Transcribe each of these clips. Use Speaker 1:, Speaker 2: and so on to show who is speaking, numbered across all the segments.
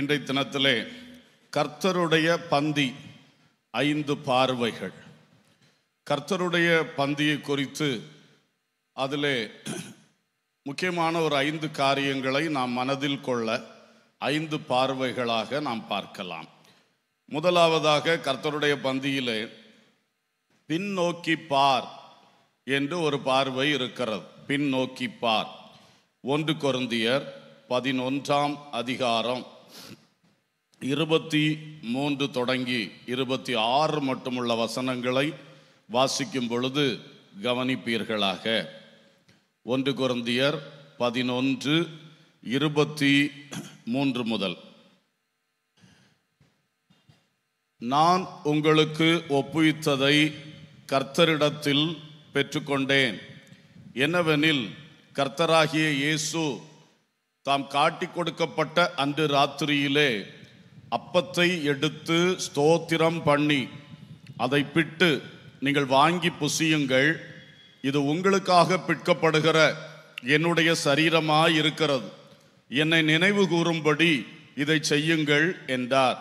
Speaker 1: இன்றைய தினத்திலே கர்த்தருடைய பந்தி ஐந்து பார்வைகள் கர்த்தருடைய பந்தியை குறித்து அதிலே முக்கியமான ஒரு ஐந்து காரியங்களை நாம் மனதில் கொள்ள ஐந்து பார்வைகளாக நாம் பார்க்கலாம் முதலாவதாக கர்த்தருடைய பந்தியிலே பின்னோக்கி பார் என்று ஒரு பார்வை இருக்கிறது பின்னோக்கி பார் ஒன்று கொருந்தியர் பதினொன்றாம் அதிகாரம் இருபத்தி மூன்று தொடங்கி இருபத்தி ஆறு மட்டுமுள்ள வசனங்களை வாசிக்கும் பொழுது கவனிப்பீர்களாக ஒன்று குரந்தியர் பதினொன்று இருபத்தி மூன்று முதல் நான் உங்களுக்கு ஒப்புவித்ததை கர்த்தரிடத்தில் பெற்றுக்கொண்டேன் என்னவெனில் கர்த்தராகிய இயேசு தாம் காட்டி கொடுக்கப்பட்ட அன்று ராத்திரியிலே அப்பத்தை எடுத்து ஸ்தோத்திரம் பண்ணி அதை பிட்டு நீங்கள் வாங்கி புசியுங்கள் இது உங்களுக்காக பிற்கப்படுகிற என்னுடைய சரீரமாய் இருக்கிறது என்னை நினைவு கூறும்படி இதை செய்யுங்கள் என்றார்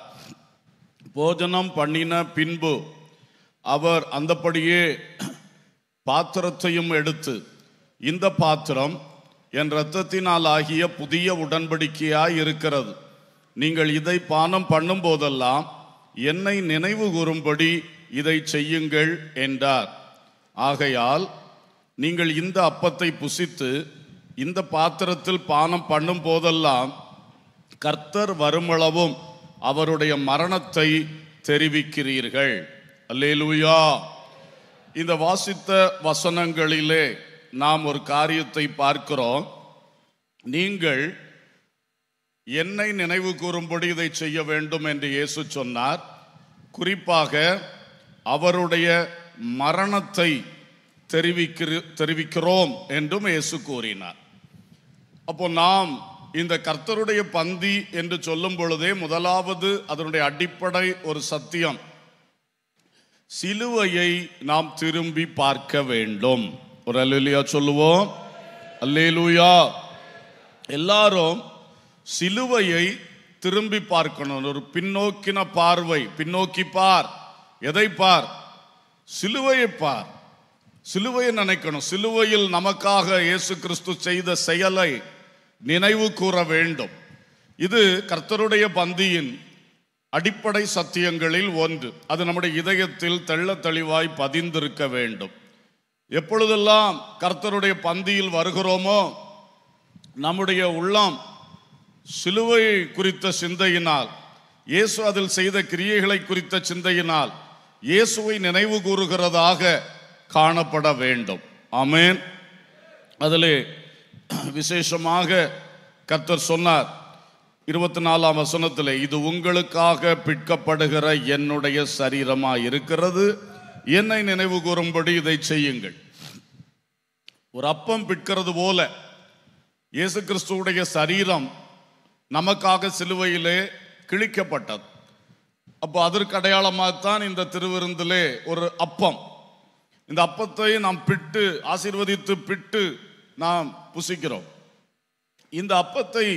Speaker 1: போஜனம் பண்ணின பின்பு அவர் அந்தபடியே பாத்திரத்தையும் எடுத்து இந்த பாத்திரம் என் இரத்தத்தினால் ஆகிய புதிய உடன்படிக்கையாய் இருக்கிறது நீங்கள் இதை பானம் பண்ணும் போதெல்லாம் என்னை நினைவு கூறும்படி இதை செய்யுங்கள் என்றார் ஆகையால் நீங்கள் இந்த அப்பத்தை புசித்து இந்த பாத்திரத்தில் பானம் பண்ணும் போதெல்லாம் கர்த்தர் வருமளவும் அவருடைய மரணத்தை தெரிவிக்கிறீர்கள் அல்லேலூயா இந்த வாசித்த வசனங்களிலே நாம் ஒரு காரியத்தை பார்க்கிறோம் நீங்கள் என்னை நினைவு கூறும்படி இதை செய்ய வேண்டும் என்று இயேசு சொன்னார் குறிப்பாக அவருடைய மரணத்தை தெரிவிக்கிற தெரிவிக்கிறோம் என்றும் இயேசு கூறினார் அப்போ நாம் இந்த கர்த்தருடைய பந்தி என்று சொல்லும் பொழுதே முதலாவது அதனுடைய அடிப்படை ஒரு சத்தியம் சிலுவையை நாம் திரும்பி பார்க்க வேண்டும் ஒரு அல்லா சொல்லுவோம் அல்லேலூயா எல்லாரும் சிலுவையை திரும்பி பார்க்கணும் ஒரு பின்னோக்கின பார்வை பின்னோக்கி பார் எதை பார் சிலுவையை பார் சிலுவையை நினைக்கணும் சிலுவையில் நமக்காக இயேசு கிறிஸ்து செய்த செயலை நினைவு கூற வேண்டும் இது கர்த்தருடைய பந்தியின் அடிப்படை சத்தியங்களில் ஒன்று அது நம்முடைய இதயத்தில் தெள்ள தெளிவாய் பதிந்திருக்க வேண்டும் எப்பொழுதெல்லாம் கர்த்தருடைய பந்தியில் வருகிறோமோ நம்முடைய உள்ளம் சிலுவை குறித்த சிந்தையினால் இயேசு அதில் செய்த கிரியைகளை குறித்த சிந்தையினால் இயேசுவை நினைவு கூறுகிறதாக காணப்பட வேண்டும் ஆமேன் அதில் விசேஷமாக கர்த்தர் சொன்னார் இருபத்தி நாலாம் வசனத்தில் இது உங்களுக்காக பிற்கப்படுகிற என்னுடைய சரீரமாக இருக்கிறது என்னை நினைவு கூறும்படி இதை செய்யுங்கள் ஒரு அப்பம் பிற்கிறது போல இயேசு கிறிஸ்துவுடைய சரீரம் நமக்காக சிலுவையிலே கிழிக்கப்பட்டது அப்போ அதற்கு அடையாளமாகத்தான் இந்த திருவிருந்திலே ஒரு அப்பம் இந்த அப்பத்தை நாம் பிட்டு ஆசீர்வதித்து பிட்டு நாம் புசிக்கிறோம் இந்த அப்பத்தை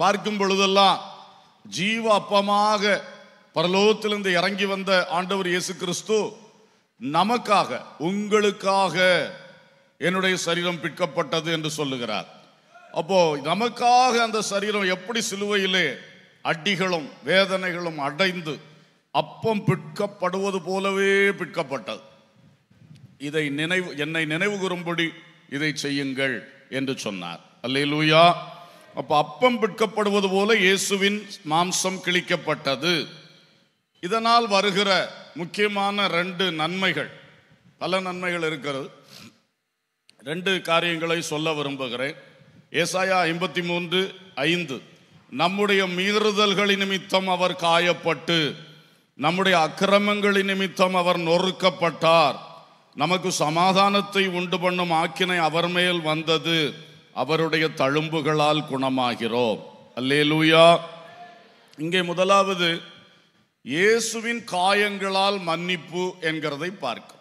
Speaker 1: பார்க்கும் பொழுதெல்லாம் ஜீவ அப்பமாக பரலோகத்திலிருந்து இறங்கி வந்த ஆண்டவர் இயேசு கிறிஸ்து நமக்காக உங்களுக்காக என்னுடைய சரீரம் பிற்கப்பட்டது என்று சொல்லுகிறார் அப்போ நமக்காக அந்த சரீரம் எப்படி சிலுவையிலே அடிகளும் வேதனைகளும் அடைந்து அப்பம் பிற்கப்படுவது போலவே பிற்கப்பட்டது இதை நினைவு என்னை நினைவு கூறும்படி இதை செய்யுங்கள் என்று சொன்னார் அல்லேலூயா அப்போ அப்பம் பிற்கப்படுவது போல இயேசுவின் மாம்சம் கிழிக்கப்பட்டது இதனால் வருகிற முக்கியமான ரெண்டு நன்மைகள் பல நன்மைகள் இருக்கிறது ரெண்டு காரியங்களை சொல்ல விரும்புகிறேன் ஏசாயா ஐம்பத்தி மூன்று ஐந்து நம்முடைய மீறுதல்களின் நிமித்தம் அவர் காயப்பட்டு நம்முடைய அக்கிரமங்களின் நிமித்தம் அவர் நொறுக்கப்பட்டார் நமக்கு சமாதானத்தை உண்டு பண்ணும் ஆக்கினை அவர் மேல் வந்தது அவருடைய தழும்புகளால் குணமாகிறோம் அல்லே லூயா இங்கே முதலாவது இயேசுவின் காயங்களால் மன்னிப்பு என்கிறதை பார்க்கும்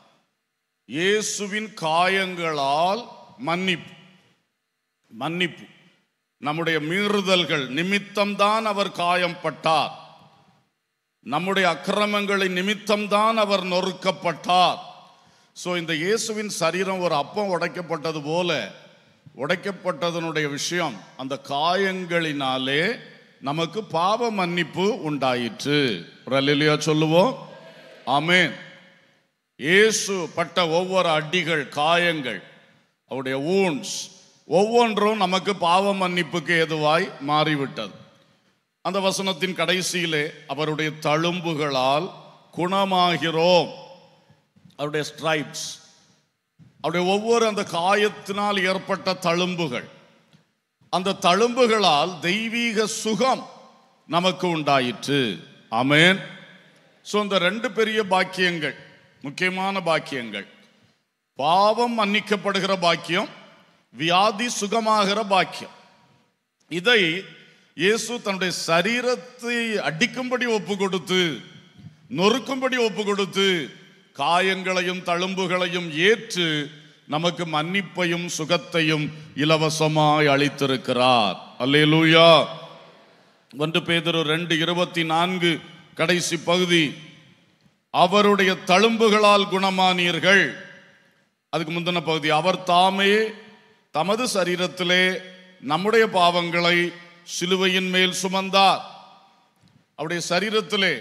Speaker 1: இயேசுவின் காயங்களால் மன்னிப்பு மன்னிப்பு நம்முடைய மீறுதல்கள் நிமித்தம்தான் அவர் காயம்பட்டார் நம்முடைய அக்கிரமங்களின் நிமித்தம்தான் அவர் நொறுக்கப்பட்டார் ஸோ இந்த இயேசுவின் சரீரம் ஒரு அப்பம் உடைக்கப்பட்டது போல உடைக்கப்பட்டதனுடைய விஷயம் அந்த காயங்களினாலே நமக்கு பாவ மன்னிப்பு உண்டாயிற்று ரலிலியா சொல்லுவோம் ஆமேன் இயேசு பட்ட ஒவ்வொரு அடிகள் காயங்கள் அவருடைய ஊன்ஸ் ஒவ்வொன்றும் நமக்கு பாவ மன்னிப்புக்கு எதுவாய் மாறிவிட்டது அந்த வசனத்தின் கடைசியிலே அவருடைய தழும்புகளால் குணமாகிறோம் அவருடைய ஸ்ட்ரைப்ஸ் அவருடைய ஒவ்வொரு அந்த காயத்தினால் ஏற்பட்ட தழும்புகள் அந்த தழும்புகளால் தெய்வீக சுகம் நமக்கு உண்டாயிற்று அமேன் ஸோ இந்த ரெண்டு பெரிய பாக்கியங்கள் முக்கியமான பாக்கியங்கள் பாவம் மன்னிக்கப்படுகிற பாக்கியம் வியாதி சுகமாகிற பாக்கியம் இதை இயேசு தன்னுடைய சரீரத்தை அடிக்கும்படி ஒப்பு கொடுத்து நொறுக்கும்படி ஒப்பு கொடுத்து காயங்களையும் தழும்புகளையும் ஏற்று நமக்கு மன்னிப்பையும் சுகத்தையும் இலவசமாய் அளித்திருக்கிறார் அல்லே லூயா ஒன்று பேதர் ரெண்டு இருபத்தி நான்கு கடைசி பகுதி அவருடைய தழும்புகளால் குணமானீர்கள் அதுக்கு முந்தின பகுதி அவர் தாமே தமது சரீரத்திலே நம்முடைய பாவங்களை சிலுவையின் மேல் சுமந்தார் அவருடைய சரீரத்திலே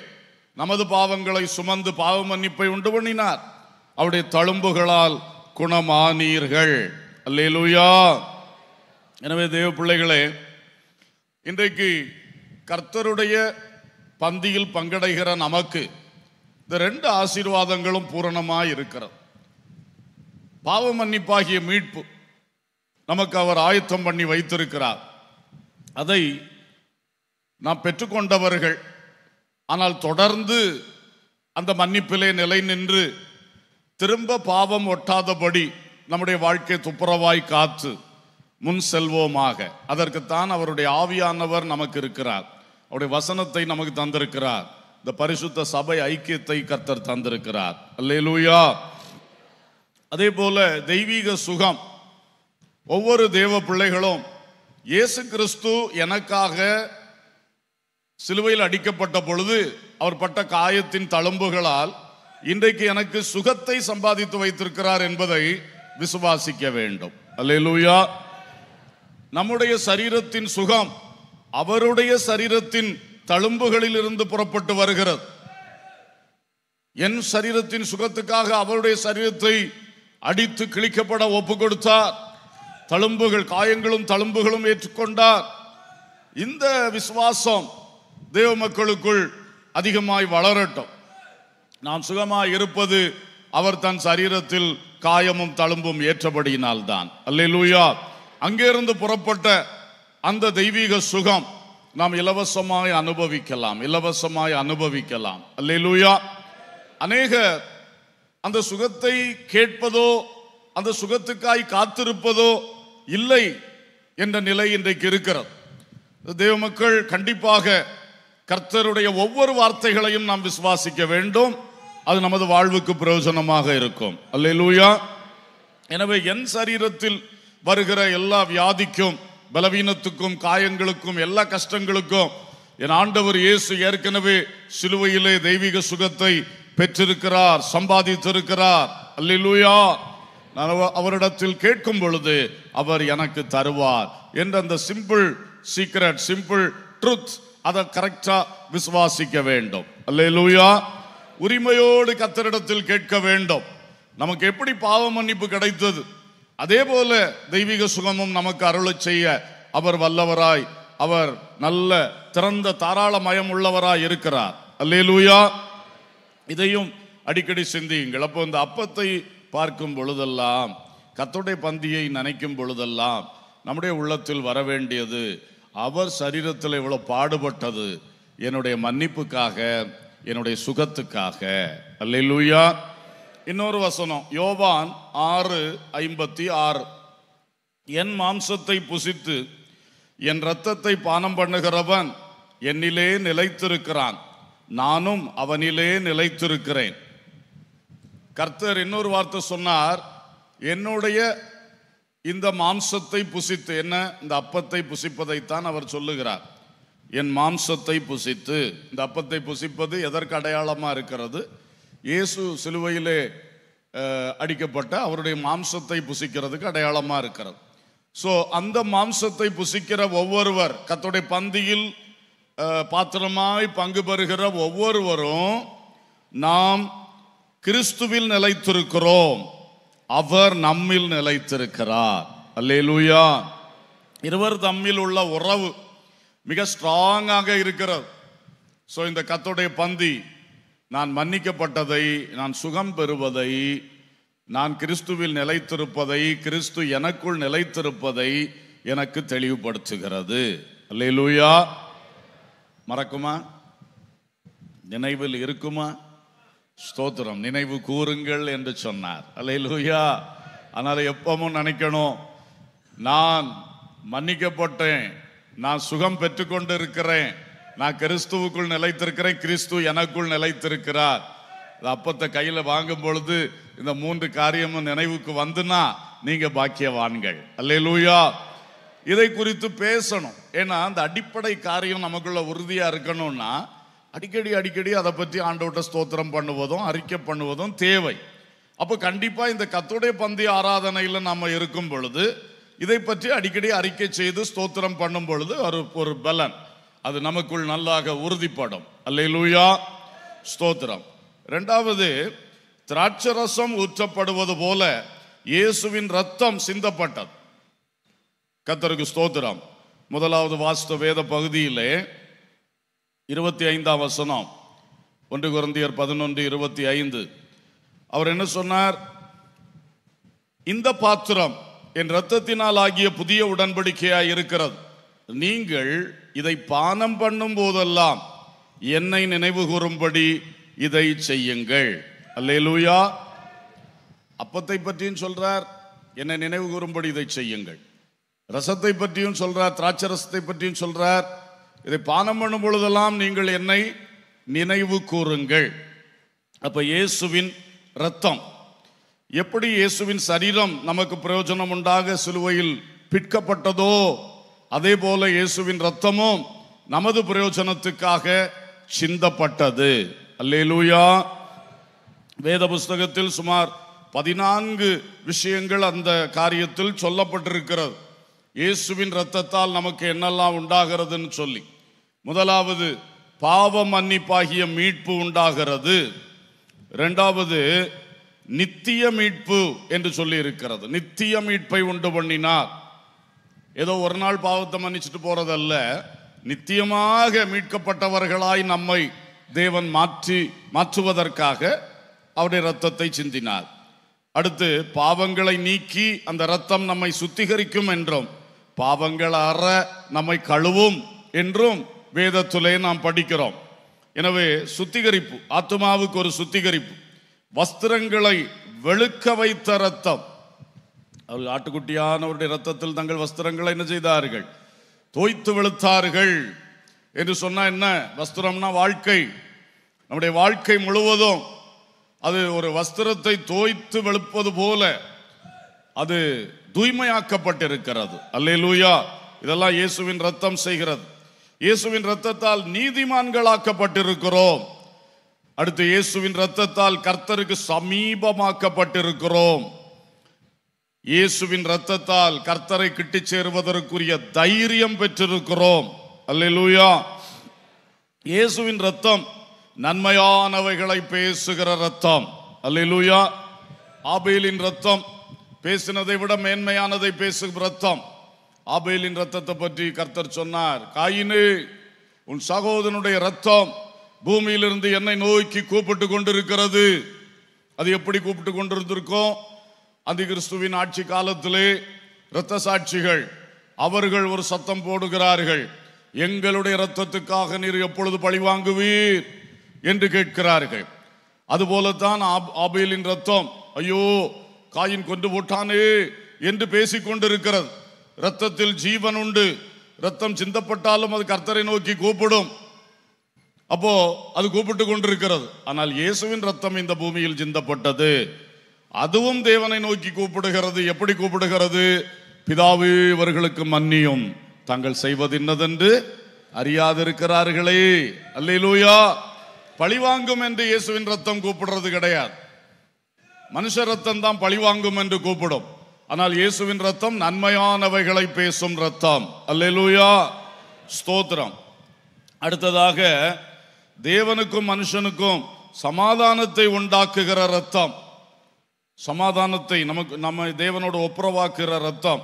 Speaker 1: நமது பாவங்களை சுமந்து பாவ மன்னிப்பை உண்டு பண்ணினார் அவருடைய தழும்புகளால் குணமானீர்கள் அல்லேலூயா எனவே தேவ பிள்ளைகளே இன்றைக்கு கர்த்தருடைய பந்தியில் பங்கடைகிற நமக்கு இந்த ரெண்டு ஆசீர்வாதங்களும் பூரணமாக இருக்கிறது பாவ மன்னிப்பாகிய மீட்பு நமக்கு அவர் ஆயத்தம் பண்ணி வைத்திருக்கிறார் அதை நாம் பெற்றுக்கொண்டவர்கள் ஆனால் தொடர்ந்து அந்த மன்னிப்பிலே நிலை நின்று திரும்ப பாவம் ஒட்டாதபடி நம்முடைய வாழ்க்கை துப்புரவாய் காத்து முன் செல்வோமாக அதற்குத்தான் அவருடைய ஆவியானவர் நமக்கு இருக்கிறார் அவருடைய வசனத்தை நமக்கு தந்திருக்கிறார் இந்த பரிசுத்த சபை ஐக்கியத்தை கர்த்தர் தந்திருக்கிறார் அல்லேலூயா அதே போல தெய்வீக சுகம் ஒவ்வொரு தேவ பிள்ளைகளும் இயேசு கிறிஸ்து எனக்காக சிலுவையில் அடிக்கப்பட்ட பொழுது அவர் பட்ட காயத்தின் தழும்புகளால் இன்றைக்கு எனக்கு சுகத்தை சம்பாதித்து வைத்திருக்கிறார் என்பதை விசுவாசிக்க வேண்டும் அல்லேலூயா நம்முடைய சரீரத்தின் சுகம் அவருடைய சரீரத்தின் தழும்புகளிலிருந்து புறப்பட்டு வருகிறது என் சரீரத்தின் சுகத்துக்காக அவருடைய சரீரத்தை அடித்து கிழிக்கப்பட ஒப்பு கொடுத்தார் தழும்புகள் காயங்களும் தழும்புகளும் ஏற்றுக்கொண்டார் இந்த விசுவாசம் தேவ மக்களுக்குள் அதிகமாய் வளரட்டும் நாம் சுகமாய் இருப்பது அவர் தன் சரீரத்தில் காயமும் தழும்பும் ஏற்றபடியினால் தான் அல்ல லூயா அங்கிருந்து புறப்பட்ட அந்த தெய்வீக சுகம் நாம் இலவசமாய் அனுபவிக்கலாம் இலவசமாய் அனுபவிக்கலாம் அல்லேலூயா அநேக அந்த சுகத்தை கேட்பதோ அந்த சுகத்துக்காய் காத்திருப்பதோ இல்லை என்ற நிலை இன்றைக்கு இருக்கிறது தேவ மக்கள் கண்டிப்பாக கர்த்தருடைய ஒவ்வொரு வார்த்தைகளையும் நாம் விசுவாசிக்க வேண்டும் அது நமது வாழ்வுக்கு பிரயோஜனமாக இருக்கும் அல்லேலூயா எனவே என் சரீரத்தில் வருகிற எல்லா வியாதிக்கும் பலவீனத்துக்கும் காயங்களுக்கும் எல்லா கஷ்டங்களுக்கும் என் ஆண்டவர் இயேசு ஏற்கனவே சிலுவையிலே தெய்வீக சுகத்தை பெற்றிருக்கிறார் சம்பாதித்திருக்கிறார் அல்லா நான் அவரிடத்தில் கேட்கும் பொழுது அவர் எனக்கு தருவார் என்ற அந்த சிம்பிள் சீக்ரெட் சிம்பிள் ட்ருத் அதை கரெக்டா விசுவாசிக்க வேண்டும் அல்லூயா உரிமையோடு கத்தரிடத்தில் கேட்க வேண்டும் நமக்கு எப்படி பாவ மன்னிப்பு கிடைத்தது அதே போல தெய்வீக சுகமும் நமக்கு அருளை செய்ய அவர் வல்லவராய் அவர் நல்ல திறந்த தாராளமயம் உள்ளவராய் இருக்கிறார் அல்லே லூயா இதையும் அடிக்கடி சிந்தியுங்கள் அப்போ இந்த அப்பத்தை பார்க்கும் பொழுதெல்லாம் கத்தோடைய பந்தியை நினைக்கும் பொழுதெல்லாம் நம்முடைய உள்ளத்தில் வர வேண்டியது அவர் சரீரத்தில் இவ்வளோ பாடுபட்டது என்னுடைய மன்னிப்புக்காக என்னுடைய சுகத்துக்காக அல்ல லூயா இன்னொரு வசனம் யோவான் ஆறு ஐம்பத்தி ஆறு என் மாம்சத்தை புசித்து என் இரத்தத்தை பானம் பண்ணுகிறவன் என்னிலே நிலைத்திருக்கிறான் நானும் அவனிலே நிலைத்திருக்கிறேன் கர்த்தர் இன்னொரு வார்த்தை சொன்னார் என்னுடைய இந்த மாம்சத்தை புசித்து என்ன இந்த அப்பத்தை புசிப்பதைத்தான் அவர் சொல்லுகிறார் என் மாம்சத்தை புசித்து இந்த அப்பத்தை புசிப்பது எதற்கு அடையாளமாக இருக்கிறது இயேசு சிலுவையிலே அடிக்கப்பட்ட அவருடைய மாம்சத்தை புசிக்கிறதுக்கு அடையாளமாக இருக்கிறது ஸோ அந்த மாம்சத்தை புசிக்கிற ஒவ்வொருவர் கத்தோடைய பந்தியில் பாத்திரமாய் பங்கு பெறுகிற ஒவ்வொருவரும் நாம் கிறிஸ்துவில் நிலைத்திருக்கிறோம் அவர் நம்மில் நிலைத்திருக்கிறார் அல்லே லூயா இருவர் தம்மில் உள்ள உறவு மிக ஸ்ட்ராங்காக இருக்கிறது ஸோ இந்த கத்தோடைய பந்தி நான் மன்னிக்கப்பட்டதை நான் சுகம் பெறுவதை நான் கிறிஸ்துவில் நிலைத்திருப்பதை கிறிஸ்து எனக்குள் நிலைத்திருப்பதை எனக்கு தெளிவுபடுத்துகிறது அல்லே லூயா மறக்குமா நினைவில் இருக்குமா ஸ்தோத்திரம் நினைவு கூறுங்கள் என்று சொன்னார் அல்லே லூயா அதனால் எப்பவும் நினைக்கணும் நான் மன்னிக்கப்பட்டேன் நான் சுகம் பெற்றுக்கொண்டு இருக்கிறேன் நான் கிறிஸ்துவுக்குள் நிலைத்திருக்கிறேன் கிறிஸ்து எனக்குள் நிலைத்திருக்கிறார் அப்பத்தை கையில் வாங்கும் பொழுது இந்த மூன்று காரியமும் நினைவுக்கு வந்துன்னா நீங்க பாக்கியவான்கள் லூயா இதை குறித்து பேசணும் ஏன்னா அந்த அடிப்படை காரியம் நமக்குள்ள உறுதியா இருக்கணும்னா அடிக்கடி அடிக்கடி அதை பற்றி ஆண்டவட்ட ஸ்தோத்திரம் பண்ணுவதும் அறிக்கை பண்ணுவதும் தேவை அப்போ கண்டிப்பாக இந்த கத்துடைய பந்தி ஆராதனையில் நம்ம இருக்கும் பொழுது இதை பற்றி அடிக்கடி அறிக்கை செய்து ஸ்தோத்திரம் பண்ணும் பொழுது ஒரு ஒரு பலன் அது நமக்குள் நல்லாக உறுதிப்படும் அல்லையிலூயா ஸ்தோத்திரம் ரெண்டாவது திராட்சரசம் ஊற்றப்படுவது போல இயேசுவின் ரத்தம் சிந்தப்பட்டது கத்தருக்கு ஸ்தோத்திரம் முதலாவது வாஸ்து வேத பகுதியிலே இருபத்தி ஐந்தாம் வசனம் ஒன்று குரந்தியர் பதினொன்று இருபத்தி ஐந்து அவர் என்ன சொன்னார் இந்த பாத்திரம் என் ரத்தத்தினால் ஆகிய புதிய உடன்படிக்கையாய் இருக்கிறது நீங்கள் இதை பானம் பண்ணும் போதெல்லாம் என்னை நினைவு கூறும்படி இதை செய்யுங்கள் அல்லேலூயா அப்பத்தை பற்றியும் சொல்றார் என்னை நினைவு கூறும்படி இதை செய்யுங்கள் ரசத்தை பற்றியும் சொல்றார் திராட்சை ரசத்தை பற்றியும் சொல்றார் இதை பானம் பண்ணும் பொழுதெல்லாம் நீங்கள் என்னை நினைவு கூறுங்கள் அப்ப இயேசுவின் ரத்தம் எப்படி இயேசுவின் சரீரம் நமக்கு பிரயோஜனம் உண்டாக சிலுவையில் பிற்கப்பட்டதோ அதே போல இயேசுவின் ரத்தமும் நமது பிரயோஜனத்துக்காக சிந்தப்பட்டது அல்லேலூயா வேத புஸ்தகத்தில் சுமார் பதினான்கு விஷயங்கள் அந்த காரியத்தில் சொல்லப்பட்டிருக்கிறது இயேசுவின் ரத்தத்தால் நமக்கு என்னெல்லாம் உண்டாகிறதுன்னு சொல்லி முதலாவது பாவ மன்னிப்பாகிய மீட்பு உண்டாகிறது ரெண்டாவது நித்திய மீட்பு என்று சொல்லி இருக்கிறது நித்திய மீட்பை உண்டு பண்ணினார் ஏதோ ஒரு நாள் பாவத்தை மன்னிச்சுட்டு போறதல்ல நித்தியமாக மீட்கப்பட்டவர்களாய் நம்மை தேவன் மாற்றி மாற்றுவதற்காக அவருடைய ரத்தத்தை சிந்தினார் அடுத்து பாவங்களை நீக்கி அந்த ரத்தம் நம்மை சுத்திகரிக்கும் என்றும் பாவங்கள் அற நம்மை கழுவும் என்றும் வேதத்துலே நாம் படிக்கிறோம் எனவே சுத்திகரிப்பு ஆத்மாவுக்கு ஒரு சுத்திகரிப்பு வஸ்திரங்களை வெளுக்க வைத்த ரத்தம் அவர்கள் ஆட்டுக்குட்டியானவருடைய ரத்தத்தில் தங்கள் வஸ்திரங்களை என்ன செய்தார்கள் தோய்த்து வெளுத்தார்கள் என்று சொன்னால் என்ன வஸ்திரம்னா வாழ்க்கை நம்முடைய வாழ்க்கை முழுவதும் அது ஒரு வஸ்திரத்தை தோய்த்து வெளுப்பது போல அது தூய்மையாக்கப்பட்டிருக்கிறது அல்லே லூயா இதெல்லாம் இயேசுவின் ரத்தம் செய்கிறது இயேசுவின் ரத்தத்தால் நீதிமான்களாக்கப்பட்டிருக்கிறோம் அடுத்து இயேசுவின் ரத்தத்தால் கர்த்தருக்கு சமீபமாக்கப்பட்டிருக்கிறோம் இயேசுவின் ரத்தத்தால் கர்த்தரை கிட்டி சேருவதற்குரிய தைரியம் பெற்றிருக்கிறோம் அல்லா இயேசுவின் ரத்தம் நன்மையானவைகளை பேசுகிற ரத்தம் அல்லா ஆபேலின் ரத்தம் பேசினதை விட மேன்மையானதை பேசும் ரத்தம் ஆபேலின் ரத்தத்தை பற்றி கர்த்தர் சொன்னார் காயினு உன் சகோதரனுடைய ரத்தம் பூமியிலிருந்து என்னை நோக்கி கூப்பிட்டு கொண்டிருக்கிறது அது எப்படி கூப்பிட்டு கொண்டிருந்திருக்கோம் அந்த கிறிஸ்துவின் ஆட்சி காலத்திலே இரத்த சாட்சிகள் அவர்கள் ஒரு சத்தம் போடுகிறார்கள் எங்களுடைய இரத்தத்துக்காக நீர் எப்பொழுது பழி வாங்குவீர் என்று கேட்கிறார்கள் அதுபோலத்தான் ஆபேலின் ரத்தம் ஐயோ காயின் கொண்டு போட்டானே என்று பேசிக்கொண்டிருக்கிறது ரத்தத்தில் ஜீவன் உண்டு ரத்தம் சிந்தப்பட்டாலும் அது கர்த்தரை நோக்கி கூப்பிடும் அப்போ அது கூப்பிட்டு கொண்டிருக்கிறது ஆனால் இயேசுவின் ரத்தம் இந்த பூமியில் சிந்தப்பட்டது அதுவும் தேவனை நோக்கி கூப்பிடுகிறது எப்படி கூப்பிடுகிறது பிதாவே இவர்களுக்கு மன்னியும் தாங்கள் செய்வது என்னதென்று அறியாதிருக்கிறார்களே அல்லையிலூயா பழிவாங்கும் என்று இயேசுவின் ரத்தம் கூப்பிடுறது கிடையாது மனுஷ ரத்தம் தான் பழிவாங்கும் என்று கூப்பிடும் ஆனால் இயேசுவின் ரத்தம் நன்மையானவைகளை பேசும் ரத்தம் அல்லூயா ஸ்தோத்திரம் அடுத்ததாக தேவனுக்கும் மனுஷனுக்கும் சமாதானத்தை உண்டாக்குகிற ரத்தம் சமாதானத்தை நமக்கு நம்ம தேவனோடு ஒப்புரவாக்குற ரத்தம்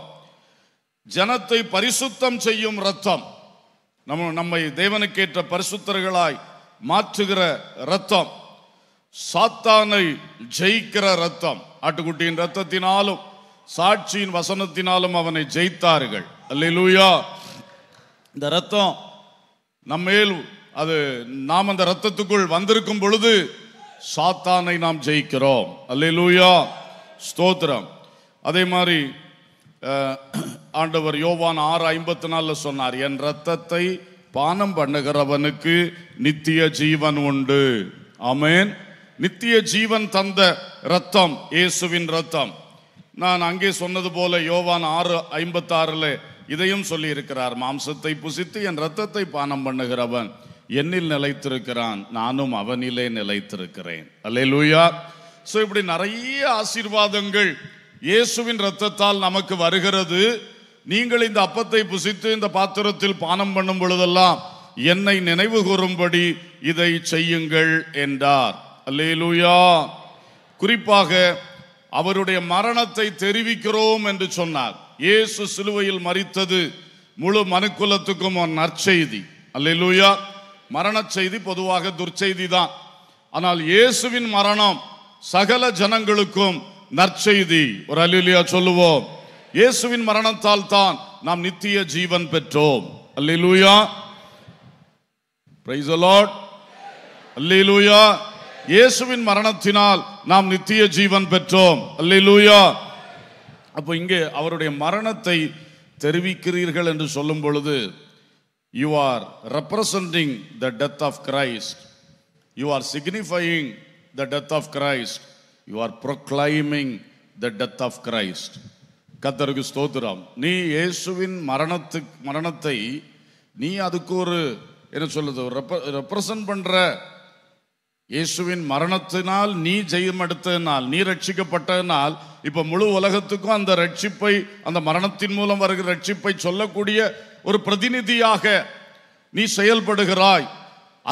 Speaker 1: ஜனத்தை பரிசுத்தம் செய்யும் ரத்தம் நம்ம நம்மை தேவனுக்கேற்ற பரிசுத்தர்களாய் மாற்றுகிற ரத்தம் சாத்தானை ஜெயிக்கிற ரத்தம் ஆட்டுக்குட்டியின் ரத்தத்தினாலும் சாட்சியின் வசனத்தினாலும் அவனை ஜெயித்தார்கள் அல்லூயா இந்த ரத்தம் நம்மேல் அது நாம் அந்த ரத்தத்துக்குள் வந்திருக்கும் பொழுது சாத்தானை நாம் ஜெயிக்கிறோம் அல்லூயா ஸ்தோத்திரம் அதே மாதிரி ஆண்டவர் யோவான் ஆறு ஐம்பத்தி நாலில் சொன்னார் என் ரத்தத்தை பானம் பண்ணுகிறவனுக்கு நித்திய ஜீவன் உண்டு ஆமேன் நித்திய ஜீவன் தந்த ரத்தம் இயேசுவின் ரத்தம் நான் அங்கே சொன்னது போல யோவான் ஆறு ஐம்பத்தாறுல இதையும் சொல்லி இருக்கிறார் மாம்சத்தை புசித்து என் ரத்தத்தை பானம் பண்ணுகிறவன் என்னில் நிலைத்திருக்கிறான் நானும் அவனிலே நிலைத்திருக்கிறேன் அல்லே லூயா ஸோ இப்படி நிறைய ஆசீர்வாதங்கள் இயேசுவின் ரத்தத்தால் நமக்கு வருகிறது நீங்கள் இந்த அப்பத்தை புசித்து இந்த பாத்திரத்தில் பானம் பண்ணும் பொழுதெல்லாம் என்னை நினைவு கூறும்படி இதை செய்யுங்கள் என்றார் அல்லே லூயா குறிப்பாக அவருடைய மரணத்தை தெரிவிக்கிறோம் என்று சொன்னார் இயேசு சிலுவையில் மறித்தது முழு மனுக்குலத்துக்கும் நற்செய்தி அல்லே லூயா மரண செய்தி பொதுவாக துர்ச்செய்தி தான் ஆனால் இயேசுவின் மரணம் சகல ஜனங்களுக்கும் நற்செய்தி ஒரு அல்லா சொல்லுவோம் இயேசுவின் மரணத்தால் தான் நாம் நித்திய ஜீவன் பெற்றோம் அல்லூயா பிரைஸ் அலாட் இயேசுவின் மரணத்தினால் நாம் நித்திய ஜீவன் பெற்றோம் அல்லூயா அப்போ இங்கே அவருடைய மரணத்தை தெரிவிக்கிறீர்கள் என்று சொல்லும் பொழுது you are representing the death of Christ. You are signifying the death of Christ. You are proclaiming the death of Christ. கத்தருக்கு ஸ்தோத்திரம் நீ இயேசுவின் மரணத்து மரணத்தை நீ அதுக்கு ஒரு என்ன சொல்லுது ரெப்ரசன்ட் பண்ணுற இயேசுவின் மரணத்தினால் நீ ஜெயம் எடுத்ததினால் நீ ரட்சிக்கப்பட்டதினால் இப்போ முழு உலகத்துக்கும் அந்த ரட்சிப்பை அந்த மரணத்தின் மூலம் வருகிற ரட்சிப்பை சொல்லக்கூடிய ஒரு பிரதிநிதியாக நீ செயல்படுகிறாய்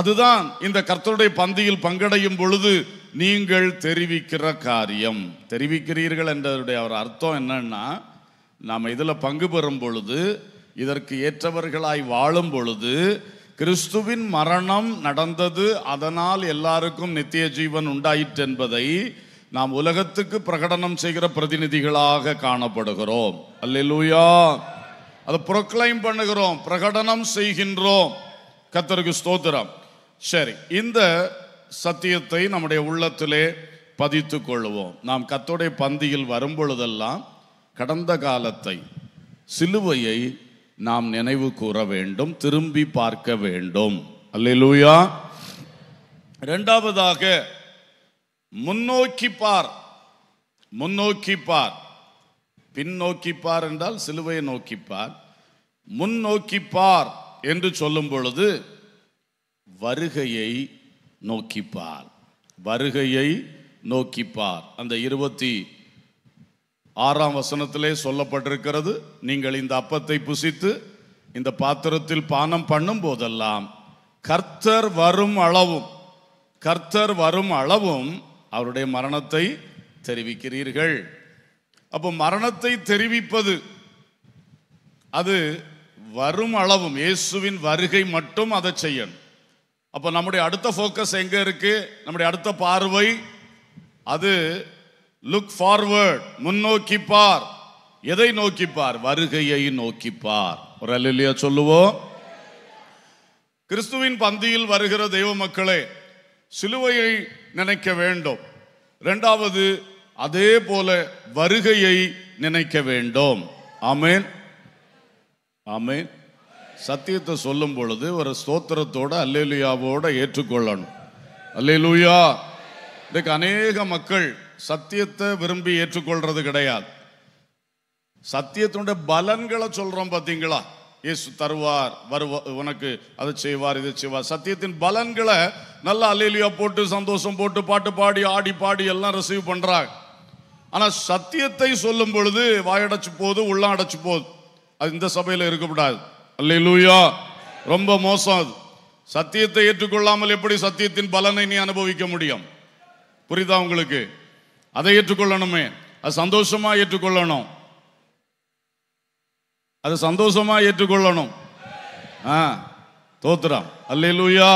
Speaker 1: அதுதான் இந்த கர்த்தருடைய பந்தியில் பங்கடையும் பொழுது நீங்கள் தெரிவிக்கிற காரியம் தெரிவிக்கிறீர்கள் என்றதுடைய ஒரு அர்த்தம் என்னன்னா நாம் இதில் பங்கு பெறும் பொழுது இதற்கு ஏற்றவர்களாய் வாழும் பொழுது கிறிஸ்துவின் மரணம் நடந்தது அதனால் எல்லாருக்கும் நித்திய ஜீவன் உண்டாயிற்று என்பதை நாம் உலகத்துக்கு பிரகடனம் செய்கிற பிரதிநிதிகளாக காணப்படுகிறோம் அல்லூயா அதை புரொக்ளைம் பண்ணுகிறோம் பிரகடனம் செய்கின்றோம் கத்தருக்கு ஸ்தோத்திரம் சரி இந்த சத்தியத்தை நம்முடைய உள்ளத்திலே பதித்து கொள்வோம் நாம் கத்தோடைய பந்தியில் வரும் பொழுதெல்லாம் கடந்த காலத்தை சிலுவையை நாம் நினைவு கூற வேண்டும் திரும்பி பார்க்க வேண்டும் அல்லா ரெண்டாவதாக முன்னோக்கி பார் முன்னோக்கி பார் பின்னோக்கி பார் என்றால் சிலுவையை நோக்கி பார் முன்னோக்கி பார் என்று சொல்லும் பொழுது வருகையை நோக்கிப்பார் வருகையை நோக்கிப்பார் அந்த இருபத்தி ஆறாம் வசனத்திலே சொல்லப்பட்டிருக்கிறது நீங்கள் இந்த அப்பத்தை புசித்து இந்த பாத்திரத்தில் பானம் பண்ணும் போதெல்லாம் கர்த்தர் வரும் அளவும் கர்த்தர் வரும் அளவும் அவருடைய மரணத்தை தெரிவிக்கிறீர்கள் அப்போ மரணத்தை தெரிவிப்பது அது வரும் அளவும் இயேசுவின் வருகை மட்டும் அதை செய்யணும் அப்போ நம்முடைய அடுத்த ஃபோக்கஸ் எங்கே இருக்குது நம்முடைய அடுத்த பார்வை அது லுக் ஃபார்வர்ட் முன்னோக்கி பார் எதை நோக்கி பார் வருகையை நோக்கி பார் ஒரு அல்லா சொல்லுவோம் கிறிஸ்துவின் பந்தியில் வருகிற தெய்வ மக்களே சிலுவையை நினைக்க வேண்டும் ரெண்டாவது அதே போல வருகையை நினைக்க வேண்டும் ஆமேன் ஆமேன் சத்தியத்தை சொல்லும் பொழுது ஒரு ஸ்தோத்திரத்தோட அல்லேலுயாவோட ஏற்றுக்கொள்ளணும் அல்லேலுயா இன்றைக்கு அநேக மக்கள் சத்தியத்தை விரும்பி ஏற்றுக்கொள்றது கிடையாது சத்தியத்தினுடைய பலன்களை சொல்றோம் பார்த்தீங்களா இயேசு தருவார் வருவா உனக்கு அதை செய்வார் இதை செய்வார் சத்தியத்தின் பலன்களை நல்லா அலையிலியா போட்டு சந்தோஷம் போட்டு பாட்டு பாடி ஆடி பாடி எல்லாம் ரிசீவ் பண்ணுறாங்க ஆனால் சத்தியத்தை சொல்லும் பொழுது வாயடைச்சு போகுது உள்ளம் அடைச்சு போகுது அது இந்த சபையில் இருக்கக்கூடாது அல்லையிலூயா ரொம்ப மோசம் அது சத்தியத்தை ஏற்றுக்கொள்ளாமல் எப்படி சத்தியத்தின் பலனை நீ அனுபவிக்க முடியும் புரியுதா உங்களுக்கு அதை ஏற்றுக்கொள்ளணுமே அது சந்தோஷமா ஏற்றுக்கொள்ளணும் அது சந்தோஷமா ஏற்றுக்கொள்ளணும் ஆ தோத்துறான் அல்லூயா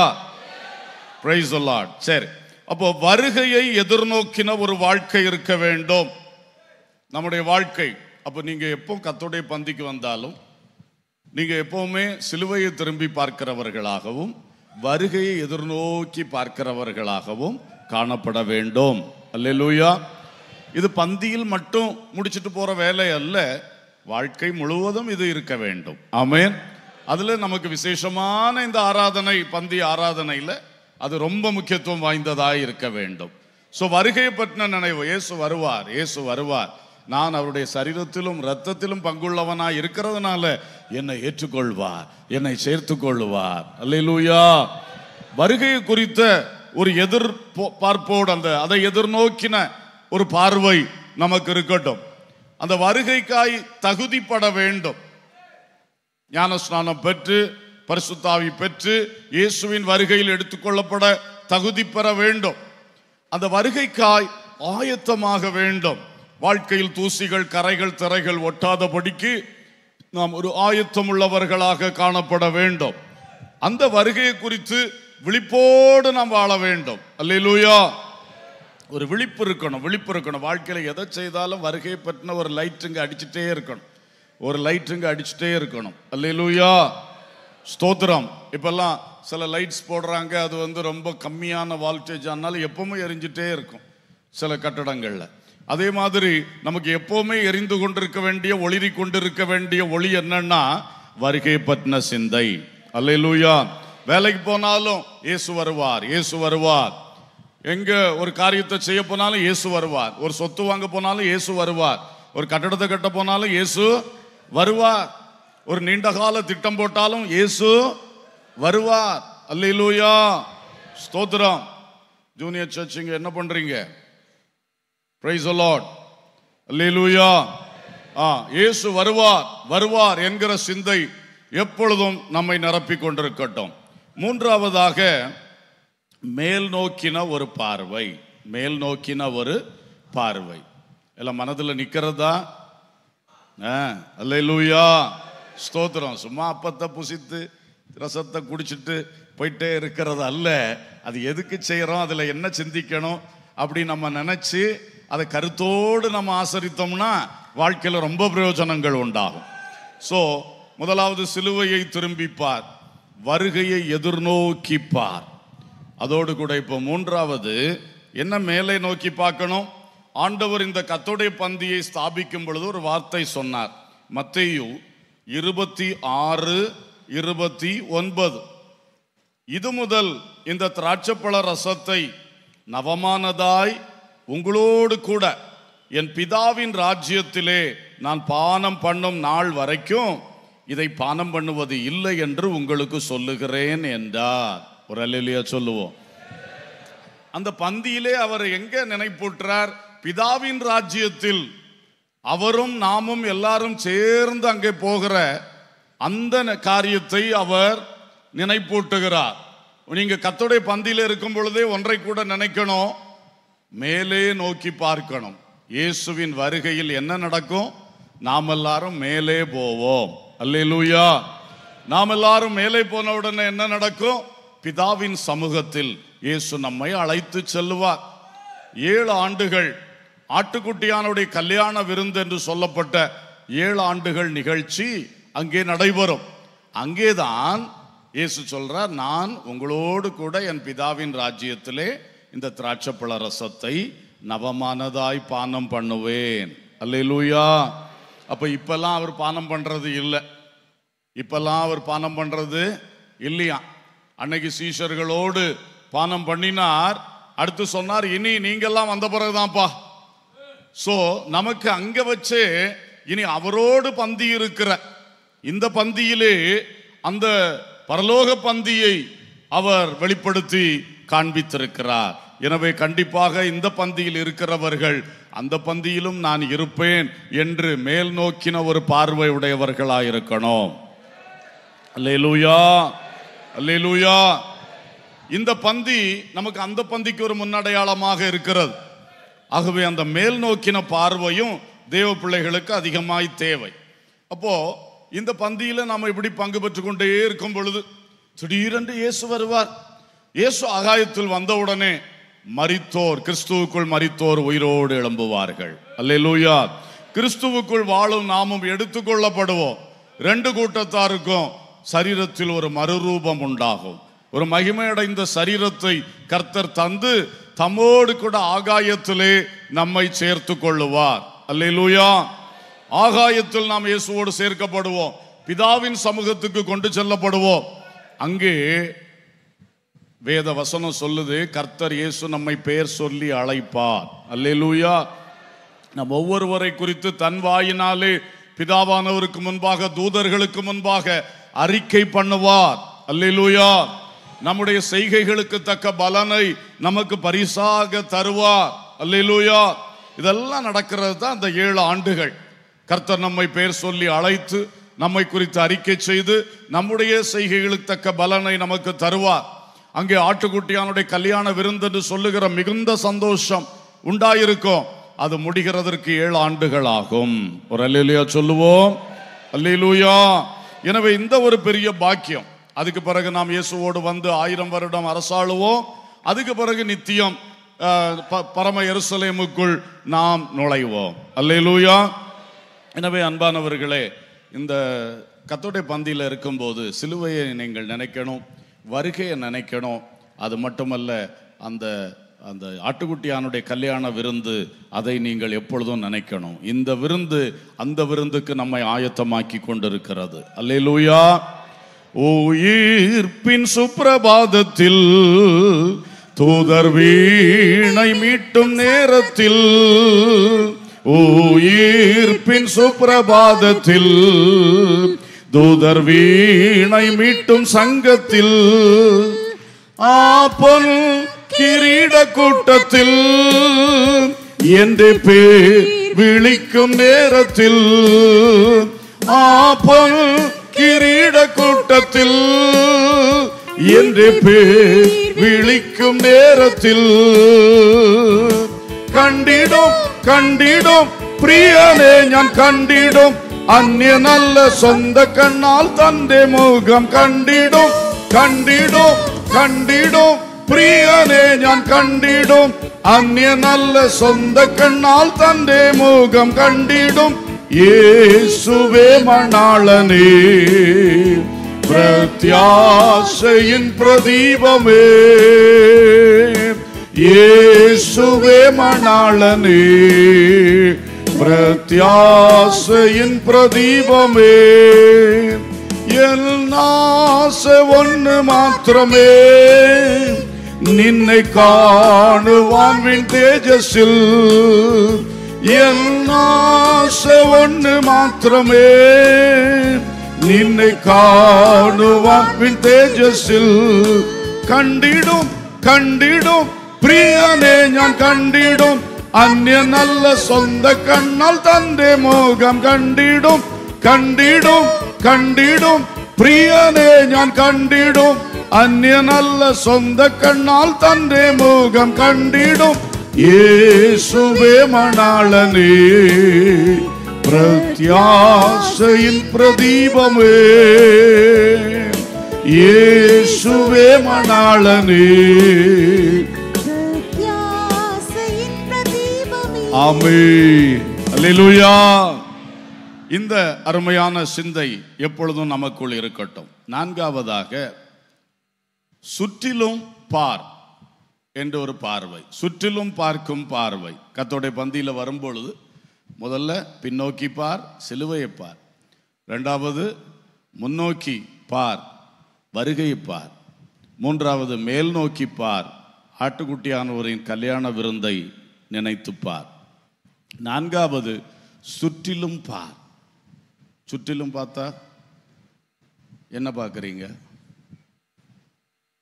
Speaker 1: சரி அப்போ வருகையை எதிர்நோக்கின ஒரு வாழ்க்கை இருக்க வேண்டும் நம்முடைய வாழ்க்கை அப்போ நீங்கள் எப்போ கத்தோடைய பந்திக்கு வந்தாலும் நீங்கள் எப்போவுமே சிலுவையை திரும்பி பார்க்கிறவர்களாகவும் வருகையை எதிர்நோக்கி பார்க்கிறவர்களாகவும் காணப்பட வேண்டும் அல்ல லூயா இது பந்தியில் மட்டும் முடிச்சுட்டு போகிற வேலை அல்ல வாழ்க்கை முழுவதும் இது இருக்க வேண்டும் ஆமேன் அதில் நமக்கு விசேஷமான இந்த ஆராதனை பந்தி ஆராதனையில் அது ரொம்ப முக்கியத்துவம் வாய்ந்ததாக இருக்க வேண்டும் ஸோ வருகையை பற்றின நினைவு இயேசு வருவார் இயேசு வருவார் நான் அவருடைய சரீரத்திலும் ரத்தத்திலும் பங்குள்ளவனா இருக்கிறதுனால என்னை ஏற்றுக்கொள்வார் என்னை சேர்த்து கொள்வார் அல்ல வருகை குறித்த ஒரு எதிர் பார்ப்போடு அந்த அதை எதிர்நோக்கின ஒரு பார்வை நமக்கு இருக்கட்டும் அந்த வருகைக்காய் தகுதிப்பட வேண்டும் ஞான ஸ்நானம் பெற்று பரிசுத்தாவி பெற்று இயேசுவின் வருகையில் எடுத்துக்கொள்ளப்பட தகுதி பெற வேண்டும் அந்த வருகைக்காய் ஆயத்தமாக வேண்டும் வாழ்க்கையில் தூசிகள் கரைகள் திரைகள் ஒட்டாதபடிக்கு நாம் ஒரு ஆயத்தம் உள்ளவர்களாக காணப்பட வேண்டும் அந்த வருகையை குறித்து விழிப்போடு நாம் வாழ வேண்டும் அல்லையிலூயா ஒரு விழிப்பு இருக்கணும் விழிப்பு இருக்கணும் வாழ்க்கையில் எதை செய்தாலும் வருகை பற்றின ஒரு லைட்டுங்க அடிச்சுட்டே இருக்கணும் ஒரு லைட்டுங்க அடிச்சுட்டே இருக்கணும் அல்லையிலூயா ஸ்தோத்திரம் இப்போல்லாம் சில லைட்ஸ் போடுறாங்க அது வந்து ரொம்ப கம்மியான வால்டேஜ் ஆனாலும் எப்பவுமே எரிஞ்சிட்டே இருக்கும் சில கட்டடங்களில் அதே மாதிரி நமக்கு எப்போவுமே எரிந்து கொண்டிருக்க வேண்டிய ஒளிரி கொண்டிருக்க வேண்டிய ஒளி என்னன்னா வருகை பற்றின சிந்தை அல்லையிலூயா வேலைக்கு போனாலும் இயேசு வருவார் இயேசு வருவார் எங்க ஒரு காரியத்தை செய்ய போனாலும் இயேசு வருவார் ஒரு சொத்து வாங்க போனாலும் இயேசு வருவார் ஒரு கட்டடத்தை கட்ட போனாலும் இயேசு வருவார் ஒரு நீண்ட கால திட்டம் போட்டாலும் இயேசு வருவார் அல்லூயா ஸ்தோத்திரம் ஜூனியர் சர்ச் இங்க என்ன பண்றீங்க பிரைஸ் அலாட் அல்லூயா ஆ இயேசு வருவார் வருவார் என்கிற சிந்தை எப்பொழுதும் நம்மை நிரப்பிக் கொண்டிருக்கட்டும் மூன்றாவதாக மேல் நோக்கின ஒரு பார்வை மேல் நோக்கின ஒரு பார்வை எல்லாம் மனதில் நிற்கிறதா அல்ல லூயா ஸ்தோத்திரம் சும்மா அப்பத்தை புசித்து ரசத்தை குடிச்சிட்டு போயிட்டே இருக்கிறது அல்ல அது எதுக்கு செய்கிறோம் அதில் என்ன சிந்திக்கணும் அப்படி நம்ம நினச்சி அதை கருத்தோடு நம்ம ஆசரித்தோம்னா வாழ்க்கையில் ரொம்ப பிரயோஜனங்கள் உண்டாகும் ஸோ முதலாவது சிலுவையை திரும்பிப்பார் வருகையை எதிர்நோக்கிப்பார் அதோடு கூட இப்போ மூன்றாவது என்ன மேலே நோக்கி பார்க்கணும் ஆண்டவர் இந்த கத்தோடைய பந்தியை ஸ்தாபிக்கும் பொழுது ஒரு வார்த்தை சொன்னார் மத்தையு இருபத்தி ஆறு இருபத்தி ஒன்பது இது முதல் இந்த திராட்சப்பழ ரசத்தை நவமானதாய் உங்களோடு கூட என் பிதாவின் ராஜ்யத்திலே நான் பானம் பண்ணும் நாள் வரைக்கும் இதை பானம் பண்ணுவது இல்லை என்று உங்களுக்கு சொல்லுகிறேன் என்றார் ஒரு அல்லா சொல்லுவோம் அந்த பந்தியிலே அவர் எங்க நினைப்பூற்றார் பிதாவின் ராஜ்யத்தில் அவரும் நாமும் எல்லாரும் சேர்ந்து அங்கே போகிற அந்த காரியத்தை அவர் நினைப்பூட்டுகிறார் நீங்க கத்துடைய பந்தியில் இருக்கும் பொழுதே ஒன்றை கூட நினைக்கணும் மேலே நோக்கி பார்க்கணும் இயேசுவின் வருகையில் என்ன நடக்கும் நாம் எல்லாரும் மேலே போவோம் அல்லே லூயா நாம் எல்லாரும் மேலே போன உடனே என்ன நடக்கும் பிதாவின் சமூகத்தில் இயேசு நம்மை அழைத்து செல்லுவார் ஏழு ஆண்டுகள் ஆட்டுக்குட்டியானுடைய கல்யாண விருந்து என்று சொல்லப்பட்ட ஏழு ஆண்டுகள் நிகழ்ச்சி அங்கே நடைபெறும் அங்கேதான் இயேசு சொல்றார் நான் உங்களோடு கூட என் பிதாவின் ராஜ்யத்திலே இந்த திராட்சப்பழ ரசத்தை நவமானதாய் பானம் பண்ணுவேன் அல்லேலூயா அப்போ இப்போல்லாம் அவர் பானம் பண்ணுறது இல்லை இப்போல்லாம் அவர் பானம் பண்ணுறது இல்லையா அன்னைக்கு சீஷர்களோடு பானம் பண்ணினார் அடுத்து சொன்னார் இனி நீங்கள்லாம் வந்த பிறகுதான்ப்பா ஸோ நமக்கு அங்கே வச்சு இனி அவரோடு பந்தி இருக்கிற இந்த பந்தியிலே அந்த பரலோக பந்தியை அவர் வெளிப்படுத்தி காண்பித்திருக்கிறார் எனவே கண்டிப்பாக இந்த பந்தியில் இருக்கிறவர்கள் அந்த பந்தியிலும் நான் இருப்பேன் என்று மேல் நோக்கின ஒரு பார்வை உடையவர்களாயிருக்கணும் இந்த பந்தி நமக்கு அந்த பந்திக்கு ஒரு முன்னடையாளமாக இருக்கிறது ஆகவே அந்த மேல் நோக்கின பார்வையும் தேவ பிள்ளைகளுக்கு அதிகமாய் தேவை அப்போ இந்த பந்தியில் நாம் இப்படி பங்கு பெற்று கொண்டே இருக்கும் பொழுது திடீரென்று இயேசு வருவார் இயேசு ஆகாயத்தில் வந்தவுடனே மறித்தோர் கிறிஸ்துவுக்குள் மறித்தோர் உயிரோடு எழும்புவார்கள் அல்லே லூயா கிறிஸ்துவுக்குள் வாழும் நாமும் எடுத்துக்கொள்ளப்படுவோம் ரெண்டு கூட்டத்தாருக்கும் சரீரத்தில் ஒரு மறுரூபம் உண்டாகும் ஒரு மகிமையடைந்த சரீரத்தை கர்த்தர் தந்து தம்மோடு கூட ஆகாயத்திலே நம்மை சேர்த்து கொள்ளுவார் அல்லே லூயா ஆகாயத்தில் நாம் இயேசுவோடு சேர்க்கப்படுவோம் பிதாவின் சமூகத்துக்கு கொண்டு செல்லப்படுவோம் அங்கே வேத வசனம் சொல்லுது கர்த்தர் இயேசு நம்மை பெயர் சொல்லி அழைப்பார் அல்லேலூயா நம் ஒவ்வொருவரை குறித்து தன் வாயினாலே பிதாவானவருக்கு முன்பாக தூதர்களுக்கு முன்பாக அறிக்கை பண்ணுவார் அல்லேலூயா நம்முடைய செய்கைகளுக்கு தக்க பலனை நமக்கு பரிசாக தருவார் அல்லேலூயா இதெல்லாம் நடக்கிறது தான் இந்த ஏழு ஆண்டுகள் கர்த்தர் நம்மை பெயர் சொல்லி அழைத்து நம்மை குறித்து அறிக்கை செய்து நம்முடைய செய்கைகளுக்கு தக்க பலனை நமக்கு தருவார் அங்கே ஆட்டுக்குட்டியானுடைய கல்யாண என்று சொல்லுகிற மிகுந்த சந்தோஷம் உண்டாயிருக்கும் அது முடிகிறதற்கு ஏழு ஆண்டுகள் ஆகும் ஒரு அல்லா சொல்லுவோம் அல்லூயா எனவே இந்த ஒரு பெரிய பாக்கியம் அதுக்கு பிறகு நாம் இயேசுவோடு வந்து ஆயிரம் வருடம் அரசாளுவோம் அதுக்கு பிறகு நித்தியம் பரம எருசலேமுக்குள் நாம் நுழைவோம் அல்லூயா எனவே அன்பானவர்களே இந்த கத்தோடைய பந்தியில் இருக்கும்போது சிலுவையை நீங்கள் நினைக்கணும் வருகையை நினைக்கணும் அது மட்டுமல்ல அந்த அந்த ஆட்டுக்குட்டியானுடைய கல்யாண விருந்து அதை நீங்கள் எப்பொழுதும் நினைக்கணும் இந்த விருந்து அந்த விருந்துக்கு நம்மை ஆயத்தமாக்கி கொண்டிருக்கிறது அல்லேலூயா உயிர்ப்பின் சுப்பிரபாதத்தில் தூதர் வீணை மீட்டும் நேரத்தில் உயிர்ப்பின் சுப்பிரபாதத்தில் தூதர் வீணை மீட்டும் சங்கத்தில் ஆ കിരീടക്കൂട്ടത്തിൽ എന്റെ പേ വിളിക്കും നേരത്തിൽ ആ പൊൻ കിരീട എന്റെ പേ വിളിക്കും നേരത്തിൽ കണ്ടിടും കണ്ടിടും പ്രിയനെ ഞാൻ കണ്ടിടും അന്യ നല്ല സ്വന്ത കണ്ണാൽ തന്റെ മുഖം കണ്ടിടും കണ്ടിടും കണ്ടിടും പ്രിയനെ ഞാൻ കണ്ടിടും അന്യ നല്ല സ്വന്ത കണ്ണാൽ തന്റെ മുഖം കണ്ടിടും യേസുവേ മണാളനേ പ്രത്യാശയിൻ പ്രദീപമേ യേശുവേ മണാളനേ പ്രത്യാശയിൻ പ്രദീപമേ എന്നാശ ഒന്ന് മാത്രമേ നിന്നെ കാണുവാൻ വിൻ തേജസ്സിൽ എന്നാശ ഒന്ന് മാത്രമേ നിന്നെ കാണുവാൻ വിൻ തേജസ്സിൽ കണ്ടിടും കണ്ടിടും പ്രിയനെ ഞാൻ കണ്ടിടും അന്യ നല്ല സ്വന്ത കണ്ണാൽ തന്റെ മോഹം കണ്ടിടും കണ്ടിടും കണ്ടിടും പ്രിയനെ ഞാൻ കണ്ടിടും അന്യ നല്ല സ്വന്ത കണ്ണാൽ തന്റെ മോഹം കണ്ടിടും യേശുവേ മണാളനേ പ്രത്യാശയിൽ പ്രദീപമേ യേശുവേ മണാളനേ இந்த அருமையான சிந்தை எப்பொழுதும் நமக்குள் இருக்கட்டும் நான்காவதாக சுற்றிலும் பார் என்ற ஒரு பார்வை சுற்றிலும் பார்க்கும் பார்வை கத்தோடைய பந்தியில் வரும்பொழுது முதல்ல பின்னோக்கி பார் சிலுவையை பார் ரெண்டாவது முன்னோக்கி பார் வருகை பார் மூன்றாவது மேல் நோக்கி பார் ஆட்டுக்குட்டியானவரின் கல்யாண விருந்தை நினைத்து பார் நான்காவது சுற்றிலும் பார் சுற்றிலும் பார்த்தா என்ன பார்க்குறீங்க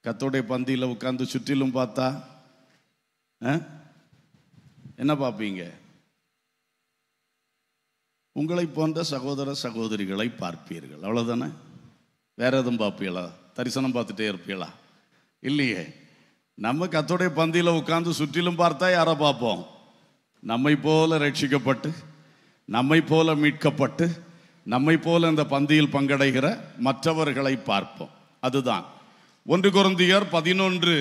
Speaker 1: கத்தோடைய பந்தியில் உட்காந்து சுற்றிலும் பார்த்தா என்ன பார்ப்பீங்க உங்களை போன்ற சகோதர சகோதரிகளை பார்ப்பீர்கள் அவ்வளோதானே வேற எதுவும் பார்ப்பீங்களா தரிசனம் பார்த்துட்டே இருப்பீங்களா இல்லையே நம்ம கத்தோடைய பந்தியில் உட்காந்து சுற்றிலும் பார்த்தா யாரை பார்ப்போம் நம்மை போல ரட்சிக்கப்பட்டு நம்மை போல மீட்கப்பட்டு நம்மை போல இந்த பந்தியில் பங்கடைகிற மற்றவர்களை பார்ப்போம் அதுதான் ஒன்று குருந்தியர் பதினொன்று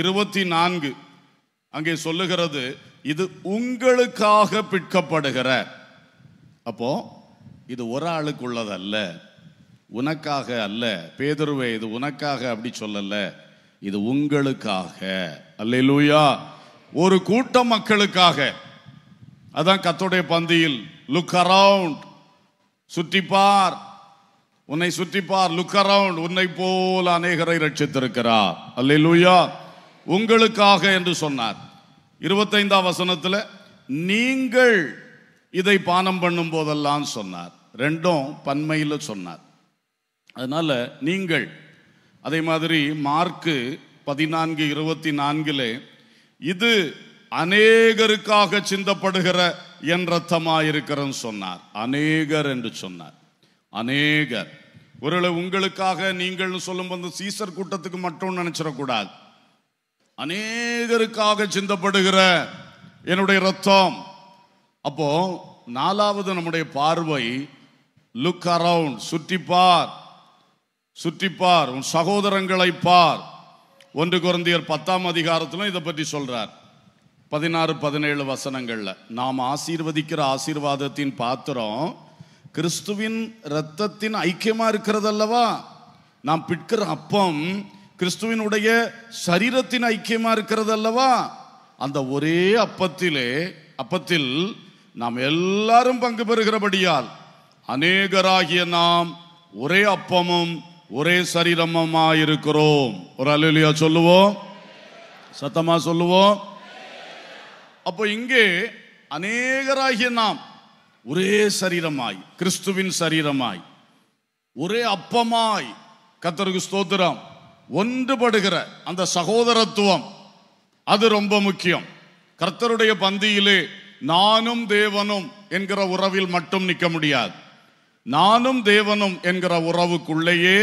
Speaker 1: இருபத்தி நான்கு அங்கே சொல்லுகிறது இது உங்களுக்காக பிற்கப்படுகிற அப்போ இது ஒரு அல்ல உனக்காக அல்ல பேதருவே இது உனக்காக அப்படி சொல்லல இது உங்களுக்காக அல்ல லூயா ஒரு கூட்டம் மக்களுக்காக அதான் கத்தோடைய பந்தியில் லுக் அரவுண்ட் சுற்றிப்பார் உன்னை சுற்றிப்பார் லுக் அரவுண்ட் உன்னை போல் அநேகரை ரட்சித்திருக்கிறார் அல்ல லூயா உங்களுக்காக என்று சொன்னார் இருபத்தைந்தாம் வசனத்தில் நீங்கள் இதை பானம் பண்ணும் போதெல்லாம் சொன்னார் ரெண்டும் பன்மையில் சொன்னார் அதனால் நீங்கள் அதே மாதிரி மார்க்கு பதினான்கு இருபத்தி நான்கில் இது அநேகருக்காக சிந்தப்படுகிற என் ரத்தமாயிருக்கிறன்னு சொன்னார் அநேகர் என்று சொன்னார் அநேகர் ஒருவேளை உங்களுக்காக நீங்கள்னு சொல்லும்போது சீசர் கூட்டத்துக்கு மட்டும் நினைச்சிடக்கூடாது அநேகருக்காக சிந்தப்படுகிற என்னுடைய ரத்தம் அப்போ நாலாவது நம்முடைய பார்வை லுக் அரவுண்ட் சுற்றிப்பார் சுற்றிப்பார் உன் சகோதரங்களை பார் ஒன்று குழந்தையர் பத்தாம் அதிகாரத்திலும் இதை பற்றி சொல்கிறார் பதினாறு பதினேழு வசனங்களில் நாம் ஆசீர்வதிக்கிற ஆசீர்வாதத்தின் பாத்திரம் கிறிஸ்துவின் இரத்தத்தின் ஐக்கியமாக இருக்கிறதல்லவா நாம் பிற்கிற அப்பம் கிறிஸ்துவினுடைய சரீரத்தின் ஐக்கியமாக இருக்கிறதல்லவா அந்த ஒரே அப்பத்திலே அப்பத்தில் நாம் எல்லாரும் பங்கு பெறுகிறபடியால் அநேகராகிய நாம் ஒரே அப்பமும் ஒரே சரீரமா இருக்கிறோம் ஒரு அலுவலியா சொல்லுவோம் சத்தமா சொல்லுவோம் அப்போ இங்கே அநேகராகிய நாம் ஒரே சரீரமாய் கிறிஸ்துவின் சரீரமாய் ஒரே அப்பமாய் கத்தருக்கு ஸ்தோத்திரம் ஒன்றுபடுகிற அந்த சகோதரத்துவம் அது ரொம்ப முக்கியம் கர்த்தருடைய பந்தியிலே நானும் தேவனும் என்கிற உறவில் மட்டும் நிற்க முடியாது நானும் தேவனும் என்கிற உறவுக்குள்ளேயே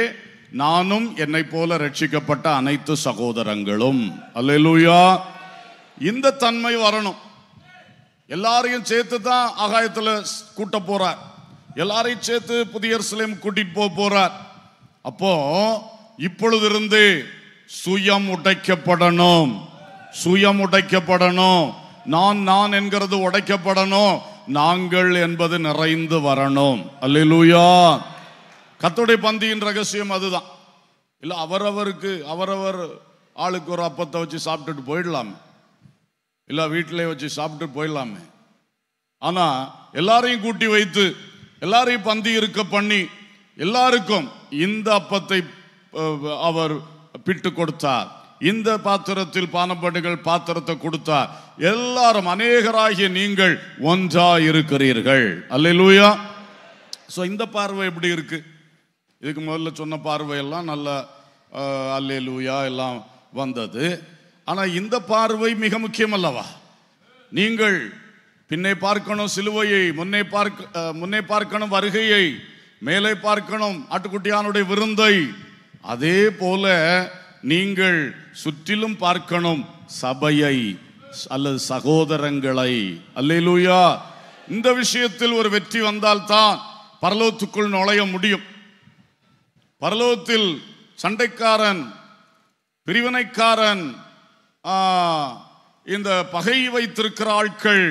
Speaker 1: நானும் என்னை போல ரட்சிக்கப்பட்ட அனைத்து சகோதரங்களும் அல்லா இந்த தன்மை வரணும் எல்லாரையும் சேர்த்து தான் ஆகாயத்தில் கூட்ட போறார் எல்லாரையும் சேர்த்து புதிய சிலையும் கூட்டிட்டு போக போறார் அப்போ இப்பொழுது இருந்து சுயம் உடைக்கப்படணும் சுயம் உடைக்கப்படணும் நான் நான் என்கிறது உடைக்கப்படணும் நாங்கள் என்பது நிறைந்து வரணும் அல்லூயா கத்துடை பந்தியின் ரகசியம் அதுதான் இல்லை அவரவருக்கு அவரவர் ஆளுக்கு ஒரு அப்பத்தை வச்சு சாப்பிட்டுட்டு போயிடலாமே இல்லை வீட்டிலே வச்சு சாப்பிட்டு போயிடலாமே ஆனால் எல்லாரையும் கூட்டி வைத்து எல்லாரையும் பந்தி இருக்க பண்ணி எல்லாருக்கும் இந்த அப்பத்தை அவர் பிட்டு கொடுத்தார் இந்த பாத்திரத்தில் பானப்படுகள் பாத்திரத்தை கொடுத்தார் எல்லாரும் அநேகராகிய நீங்கள் ஒன்றா இருக்கிறீர்கள் அல்லூயா ஸோ இந்த பார்வை எப்படி இருக்கு இதுக்கு முதல்ல சொன்ன பார்வையெல்லாம் நல்ல லூயா எல்லாம் வந்தது ஆனால் இந்த பார்வை மிக முக்கியம் அல்லவா நீங்கள் பின்னே பார்க்கணும் சிலுவையை முன்னே பார்க்க முன்னே பார்க்கணும் வருகையை மேலே பார்க்கணும் ஆட்டுக்குட்டியானுடைய விருந்தை அதே போல நீங்கள் சுற்றிலும் பார்க்கணும் சபையை அல்லது சகோதரங்களை அல்லையிலூயா இந்த விஷயத்தில் ஒரு வெற்றி வந்தால்தான் பரலோகத்துக்குள் நுழைய முடியும் பரலோகத்தில் சண்டைக்காரன் பிரிவினைக்காரன் இந்த பகை வைத்திருக்கிற ஆட்கள்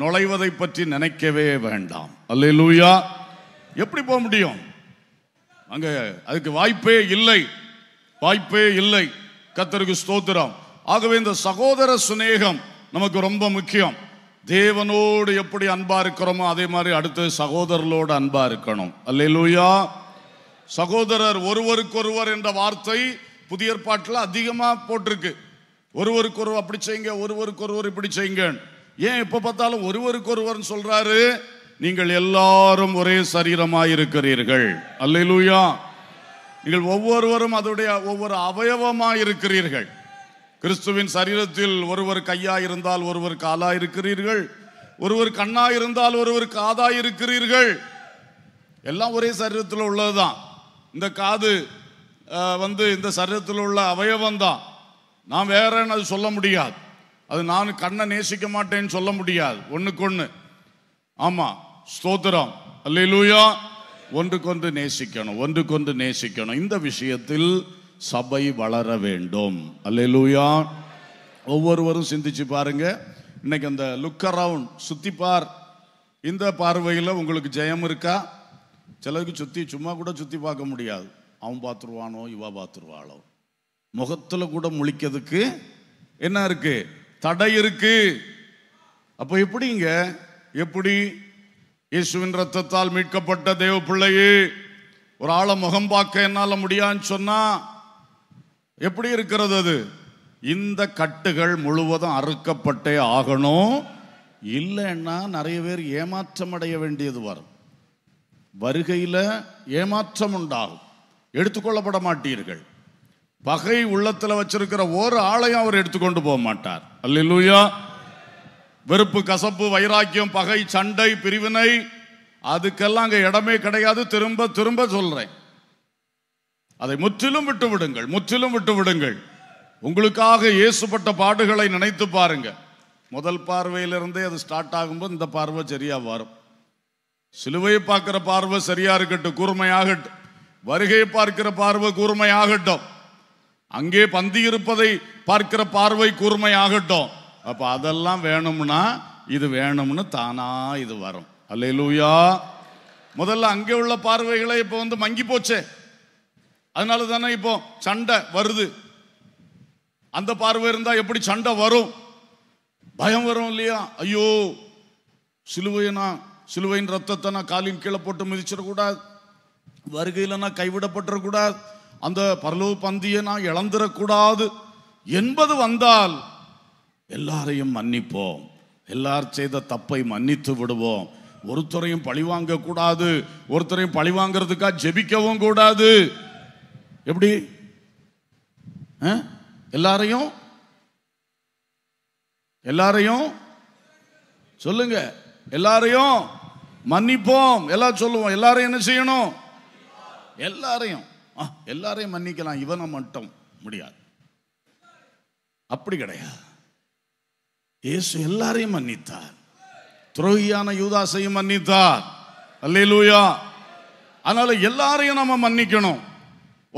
Speaker 1: நுழைவதை பற்றி நினைக்கவே வேண்டாம் அல்லையிலூயா எப்படி போக முடியும் அங்கே அதுக்கு வாய்ப்பே இல்லை வாய்ப்பே இல்லை கத்தருக்கு ஸ்தோத்திரம் ஆகவே இந்த சகோதர சுநேகம் நமக்கு ரொம்ப முக்கியம் தேவனோடு எப்படி அன்பா இருக்கிறோமோ அதே மாதிரி அடுத்து சகோதரர்களோடு அன்பா இருக்கணும் அல்லையிலூயா சகோதரர் ஒருவருக்கொருவர் என்ற வார்த்தை புதிய பாட்டில் அதிகமாக போட்டிருக்கு ஒருவருக்கொருவர் அப்படி செய்யுங்க ஒருவருக்கொருவர் இப்படி செய்யுங்க ஏன் எப்போ பார்த்தாலும் ஒருவருக்கொருவர்னு சொல்றாரு நீங்கள் எல்லாரும் ஒரே சரீரமாக இருக்கிறீர்கள் நீங்கள் ஒவ்வொருவரும் அதோடைய ஒவ்வொரு அவயவமாக இருக்கிறீர்கள் கிறிஸ்துவின் சரீரத்தில் ஒருவர் கையா இருந்தால் ஒருவர் காலா இருக்கிறீர்கள் ஒருவர் கண்ணா இருந்தால் ஒருவர் காதா இருக்கிறீர்கள் எல்லாம் ஒரே சரீரத்தில் உள்ளதுதான் இந்த காது வந்து இந்த சரீரத்தில் உள்ள அவயவம் தான் நான் வேறன்னு அது சொல்ல முடியாது அது நான் கண்ணை நேசிக்க மாட்டேன்னு சொல்ல முடியாது ஒன்றுக்கு ஒன்று ஆமாம் ஸ்தோத்திரம் அல்லையிலூயா ஒன்றுக்கொன்று நேசிக்கணும் ஒன்றுக்கொன்று நேசிக்கணும் இந்த விஷயத்தில் சபை வளர வேண்டும் அல்லா ஒவ்வொருவரும் சிந்திச்சு பாருங்க இன்னைக்கு அந்த லுக் அரவுண்ட் பார் இந்த பார்வையில் உங்களுக்கு ஜெயம் இருக்கா சிலருக்கு சுற்றி சும்மா கூட சுற்றி பார்க்க முடியாது அவன் பார்த்துருவானோ இவா பார்த்துருவாளோ முகத்தில் கூட முழிக்கிறதுக்கு என்ன இருக்கு தடை இருக்கு அப்போ எப்படிங்க எப்படி இயேசுவின் ரத்தத்தால் மீட்கப்பட்ட தேவ பிள்ளையே ஒரு ஆளை முகம் பார்க்க என்னால் முடியான்னு சொன்னா எப்படி இருக்கிறது அது இந்த கட்டுகள் முழுவதும் அறுக்கப்பட்டே ஆகணும் இல்லைன்னா நிறைய பேர் ஏமாற்றம் அடைய வேண்டியது வரும் வருகையில் ஏமாற்றம் உண்டாகும் எடுத்துக்கொள்ளப்பட மாட்டீர்கள் பகை உள்ளத்தில் வச்சிருக்கிற ஒரு ஆளையும் அவர் எடுத்துக்கொண்டு போக மாட்டார் அல்லூயா வெறுப்பு கசப்பு வைராக்கியம் பகை சண்டை பிரிவினை அதுக்கெல்லாம் அங்கே இடமே கிடையாது திரும்ப திரும்ப சொல்றேன் அதை முற்றிலும் விட்டு விடுங்கள் முற்றிலும் விட்டு விடுங்கள் உங்களுக்காக ஏசுப்பட்ட பாடுகளை நினைத்து பாருங்க முதல் பார்வையிலிருந்தே அது ஸ்டார்ட் ஆகும்போது இந்த பார்வை சரியா வரும் சிலுவையை பார்க்கிற பார்வை சரியா இருக்கட்டும் கூர்மையாகட்டும் வருகையை பார்க்கிற பார்வை கூர்மையாகட்டும் அங்கே பந்தி இருப்பதை பார்க்கிற பார்வை கூர்மையாகட்டும் அப்போ அதெல்லாம் வேணும்னா இது வேணும்னு தானா இது வரும் அல்ல லூயா முதல்ல அங்கே உள்ள பார்வைகளை இப்போ வந்து மங்கி போச்சே அதனால தானே இப்போ சண்டை வருது அந்த பார்வை இருந்தால் எப்படி சண்டை வரும் பயம் வரும் இல்லையா ஐயோ சிலுவையனா சிலுவையின் ரத்தத்தை நான் காலின் கீழே போட்டு மிதிச்சிடக்கூடாது வருகையில் நான் கைவிடப்பட்டுறக்கூடாது அந்த பரலோ பந்தியை நான் இழந்துடக்கூடாது என்பது வந்தால் எல்லாரையும் மன்னிப்போம் எல்லார் செய்த தப்பை மன்னித்து விடுவோம் ஒருத்தரையும் பழிவாங்க கூடாது ஒருத்தரையும் பழிவாங்கிறதுக்கா ஜெபிக்கவும் கூடாது எப்படி எல்லாரையும் எல்லாரையும் சொல்லுங்க எல்லாரையும் மன்னிப்போம் எல்லாம் சொல்லுவோம் எல்லாரும் என்ன செய்யணும் எல்லாரையும் எல்லாரையும் மன்னிக்கலாம் இவனை மட்டும் முடியாது அப்படி கிடையாது இயேசு எல்லாரையும் மன்னித்தார் துரோகியான யூதாசையும் மன்னித்தார் அல்லூயா அதனால எல்லாரையும் நம்ம மன்னிக்கணும்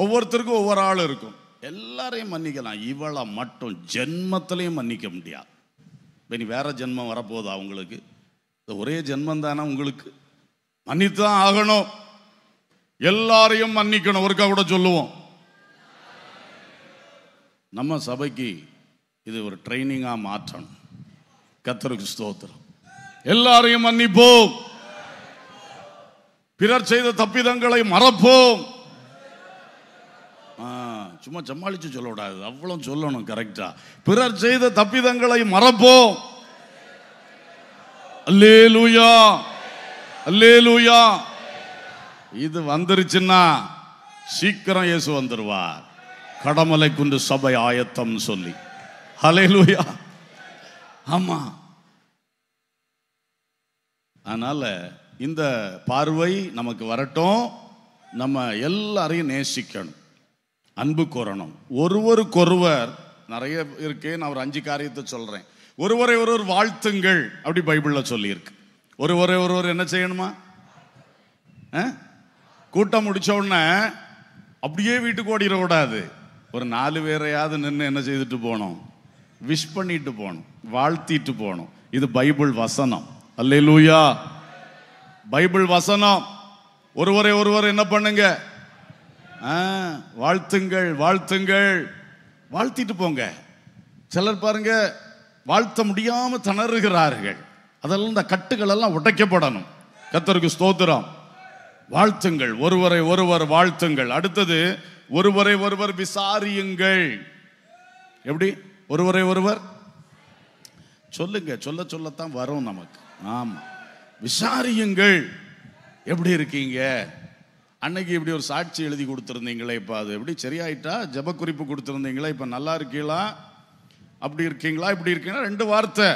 Speaker 1: ஒவ்வொருத்தருக்கும் ஒவ்வொரு ஆள் இருக்கும் எல்லாரையும் மன்னிக்கலாம் இவளை மட்டும் ஜென்மத்திலையும் மன்னிக்க முடியாது நீ வேற ஜென்மம் வரப்போதா உங்களுக்கு இந்த ஒரே ஜென்மம் தானே உங்களுக்கு மன்னித்தான் ஆகணும் எல்லாரையும் மன்னிக்கணும் ஒருக்கா கூட சொல்லுவோம் நம்ம சபைக்கு இது ஒரு ட்ரைனிங்காக மாற்றணும் கத்தருக்கு ஸ்தோத்திரம் எல்லாரையும் மன்னிப்போம் பிறர் செய்த தப்பிதங்களை மறப்போம் சும்மா சொல்ல விடாது அவ்வளவு சொல்லணும் கரெக்டா பிறர் செய்த தப்பிதங்களை மறப்போம் அல்லே லூயா அல்லே லூயா இது வந்துருச்சுன்னா சீக்கிரம் இயேசு வந்துருவார் கடமலை குண்டு சபை ஆயத்தம் சொல்லி ஹலே லூயா ஆமா அதனால் இந்த பார்வை நமக்கு வரட்டும் நம்ம எல்லாரையும் நேசிக்கணும் அன்பு கூறணும் ஒருவருக்கொருவர் நிறைய இருக்கு நான் ஒரு அஞ்சு காரியத்தை சொல்கிறேன் ஒருவரை ஒருவர் வாழ்த்துங்கள் அப்படி பைபிளில் சொல்லியிருக்கு ஒருவரை ஒருவர் என்ன செய்யணுமா கூட்டம் முடிச்ச உடனே அப்படியே வீட்டுக்கு ஓடிடக்கூடாது ஒரு நாலு பேரையாவது நின்று என்ன செய்துட்டு போகணும் விஷ் பண்ணிட்டு போகணும் வாழ்த்திட்டு போகணும் இது பைபிள் வசனம் அல்லே லூயா பைபிள் வசனம் ஒருவரை ஒருவர் என்ன பண்ணுங்க வாழ்த்துங்கள் வாழ்த்துங்கள் வாழ்த்திட்டு போங்க சிலர் பாருங்க வாழ்த்த முடியாம தணறுகிறார்கள் அதெல்லாம் இந்த கட்டுகள் எல்லாம் உடைக்கப்படணும் கத்தருக்கு ஸ்தோத்திரம் வாழ்த்துங்கள் ஒருவரை ஒருவர் வாழ்த்துங்கள் அடுத்தது ஒருவரை ஒருவர் விசாரியுங்கள் எப்படி ஒருவரை ஒருவர் சொல்லுங்க சொல்ல சொல்லத்தான் வரும் நமக்கு ஆமாம் விசாரியுங்கள் எப்படி இருக்கீங்க அன்னைக்கு இப்படி ஒரு சாட்சி எழுதி கொடுத்துருந்தீங்களே இப்போ அது எப்படி சரியாயிட்டா ஜபக்குறிப்பு கொடுத்துருந்தீங்களா இப்போ நல்லா இருக்கீங்களா அப்படி இருக்கீங்களா இப்படி இருக்கீங்கன்னா ரெண்டு வார்த்தை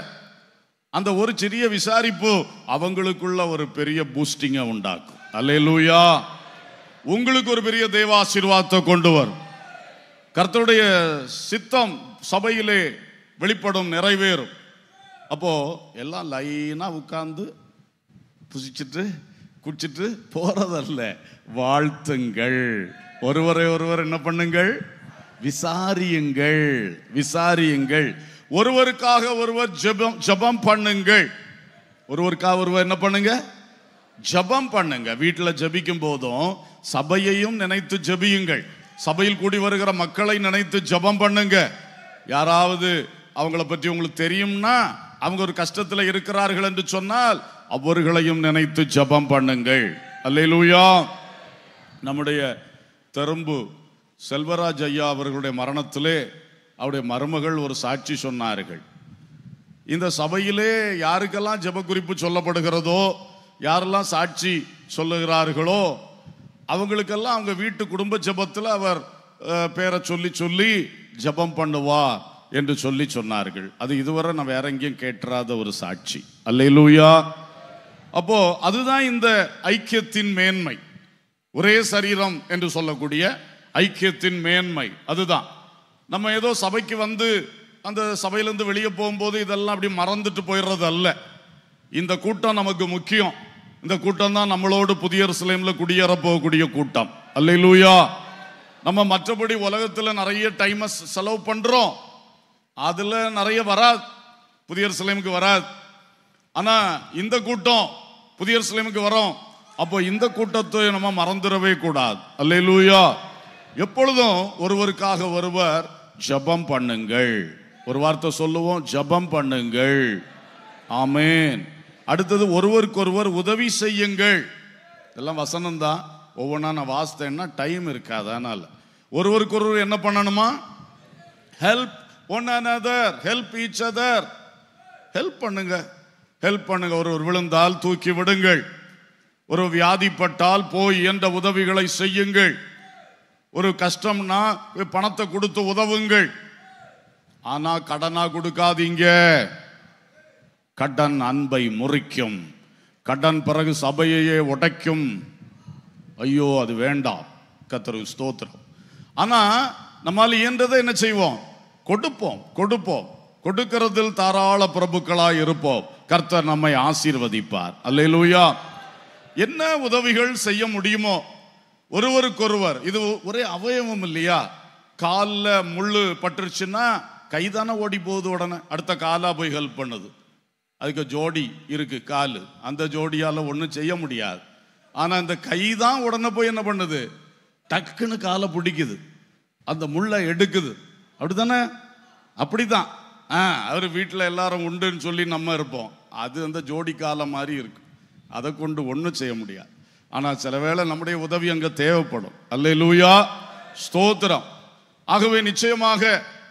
Speaker 1: அந்த ஒரு சிறிய விசாரிப்பு அவங்களுக்குள்ள ஒரு பெரிய பூஸ்டிங்கை உண்டாக்கும் அல்லே லூயா உங்களுக்கு ஒரு பெரிய தெய்வ ஆசீர்வாதத்தை கொண்டு வரும் கர்த்தருடைய சித்தம் சபையிலே வெளிப்படும் நிறைவேறும் அப்போது எல்லாம் லைனாக உட்காந்து புசிச்சுட்டு குடிச்சிட்டு போகிறதல்ல வாழ்த்துங்கள் ஒருவரை ஒருவர் என்ன பண்ணுங்கள் விசாரியுங்கள் விசாரியுங்கள் ஒருவருக்காக ஒருவர் ஜபம் ஜபம் பண்ணுங்கள் ஒருவருக்காக ஒருவர் என்ன பண்ணுங்க ஜபம் பண்ணுங்க வீட்டில் ஜபிக்கும் போதும் சபையையும் நினைத்து ஜபியுங்கள் சபையில் கூடி வருகிற மக்களை நினைத்து ஜபம் பண்ணுங்க யாராவது அவங்கள பற்றி உங்களுக்கு தெரியும்னா அவங்க ஒரு கஷ்டத்தில் இருக்கிறார்கள் என்று சொன்னால் அவர்களையும் நினைத்து ஜபம் பண்ணுங்கள் அல்லையிலூயா நம்முடைய தெரும்பு செல்வராஜ் ஐயா அவர்களுடைய மரணத்திலே அவருடைய மருமகள் ஒரு சாட்சி சொன்னார்கள் இந்த சபையிலே யாருக்கெல்லாம் ஜப குறிப்பு சொல்லப்படுகிறதோ யாரெல்லாம் சாட்சி சொல்லுகிறார்களோ அவங்களுக்கெல்லாம் அவங்க வீட்டு குடும்ப ஜபத்தில் அவர் பேரை சொல்லி சொல்லி ஜபம் பண்ணுவார் என்று சொல்லி சொன்னார்கள் அது இதுவரை நான் வேற எங்கேயும் கேட்டுறாத ஒரு சாட்சி அல்லையிலூயா அப்போ அதுதான் இந்த ஐக்கியத்தின் மேன்மை ஒரே சரீரம் என்று சொல்லக்கூடிய ஐக்கியத்தின் மேன்மை அதுதான் நம்ம ஏதோ சபைக்கு வந்து அந்த சபையிலேருந்து வெளியே போகும்போது இதெல்லாம் அப்படி மறந்துட்டு போயிடுறது அல்ல இந்த கூட்டம் நமக்கு முக்கியம் இந்த கூட்டம் தான் நம்மளோடு புதிய சிலைமில் குடியேற போகக்கூடிய கூட்டம் அல்ல லூயா நம்ம மற்றபடி உலகத்தில் நிறைய டைமை செலவு பண்ணுறோம் அதில் நிறைய வராது புதிய சிலைமுக்கு வராது ஆனால் இந்த கூட்டம் புதிய சிலைமுக்கு வரோம் அப்போ இந்த கூட்டத்தை நம்ம மறந்துடவே கூடாது லூயா எப்பொழுதும் ஒருவருக்காக ஒருவர் ஜபம் பண்ணுங்கள் ஒரு வார்த்தை சொல்லுவோம் ஜபம் பண்ணுங்கள் ஆமேன் அடுத்தது ஒருவருக்கொருவர் உதவி செய்யுங்கள் இதெல்லாம் வசனம் தான் ஒவ்வொன்றா நான் வாசித்தேன்னா டைம் இருக்காது அதனால் ஒருவருக்கொருவர் என்ன பண்ணணுமா help one another help each other help பண்ணுங்க ஹெல்ப் பண்ணுங்க ஒரு ஒரு விழுந்தால் தூக்கி விடுங்கள் ஒரு வியாதிப்பட்டால் போய் என்ற உதவிகளை செய்யுங்கள் ஒரு கஷ்டம்னா பணத்தை கொடுத்து உதவுங்கள் ஆனா கடனா கொடுக்காதீங்க கடன் அன்பை முறிக்கும் கடன் பிறகு சபையையே உடைக்கும் ஐயோ அது வேண்டாம் கத்தரு ஸ்தோத்திரம் ஆனா நம்மால் இயன்றதை என்ன செய்வோம் கொடுப்போம் கொடுப்போம் கொடுக்கிறதில் தாராள பிரபுக்களாய் இருப்போம் கர்த்தர் நம்மை ஆசீர்வதிப்பார் அல்லையிலூயா என்ன உதவிகள் செய்ய முடியுமோ ஒருவருக்கொருவர் இது ஒரே அவயவம் இல்லையா காலில் முள்ளு பட்டுருச்சுன்னா கைதானே ஓடி போகுது உடனே அடுத்த காலாக போய் ஹெல்ப் பண்ணுது அதுக்கு ஜோடி இருக்கு காலு அந்த ஜோடியால் ஒன்றும் செய்ய முடியாது ஆனால் அந்த கை தான் உடனே போய் என்ன பண்ணுது டக்குன்னு காலை பிடிக்குது அந்த முள்ளை எடுக்குது அப்படித்தானே அப்படிதான் ஆ அவர் வீட்டில் எல்லாரும் உண்டுன்னு சொல்லி நம்ம இருப்போம் அது அந்த ஜோடி காலம் மாதிரி இருக்கும் அதை கொண்டு ஒன்றும் செய்ய முடியாது ஆனால் சில வேளை நம்முடைய உதவி அங்கே தேவைப்படும் அல்ல லூயா ஸ்தோத்திரம் ஆகவே நிச்சயமாக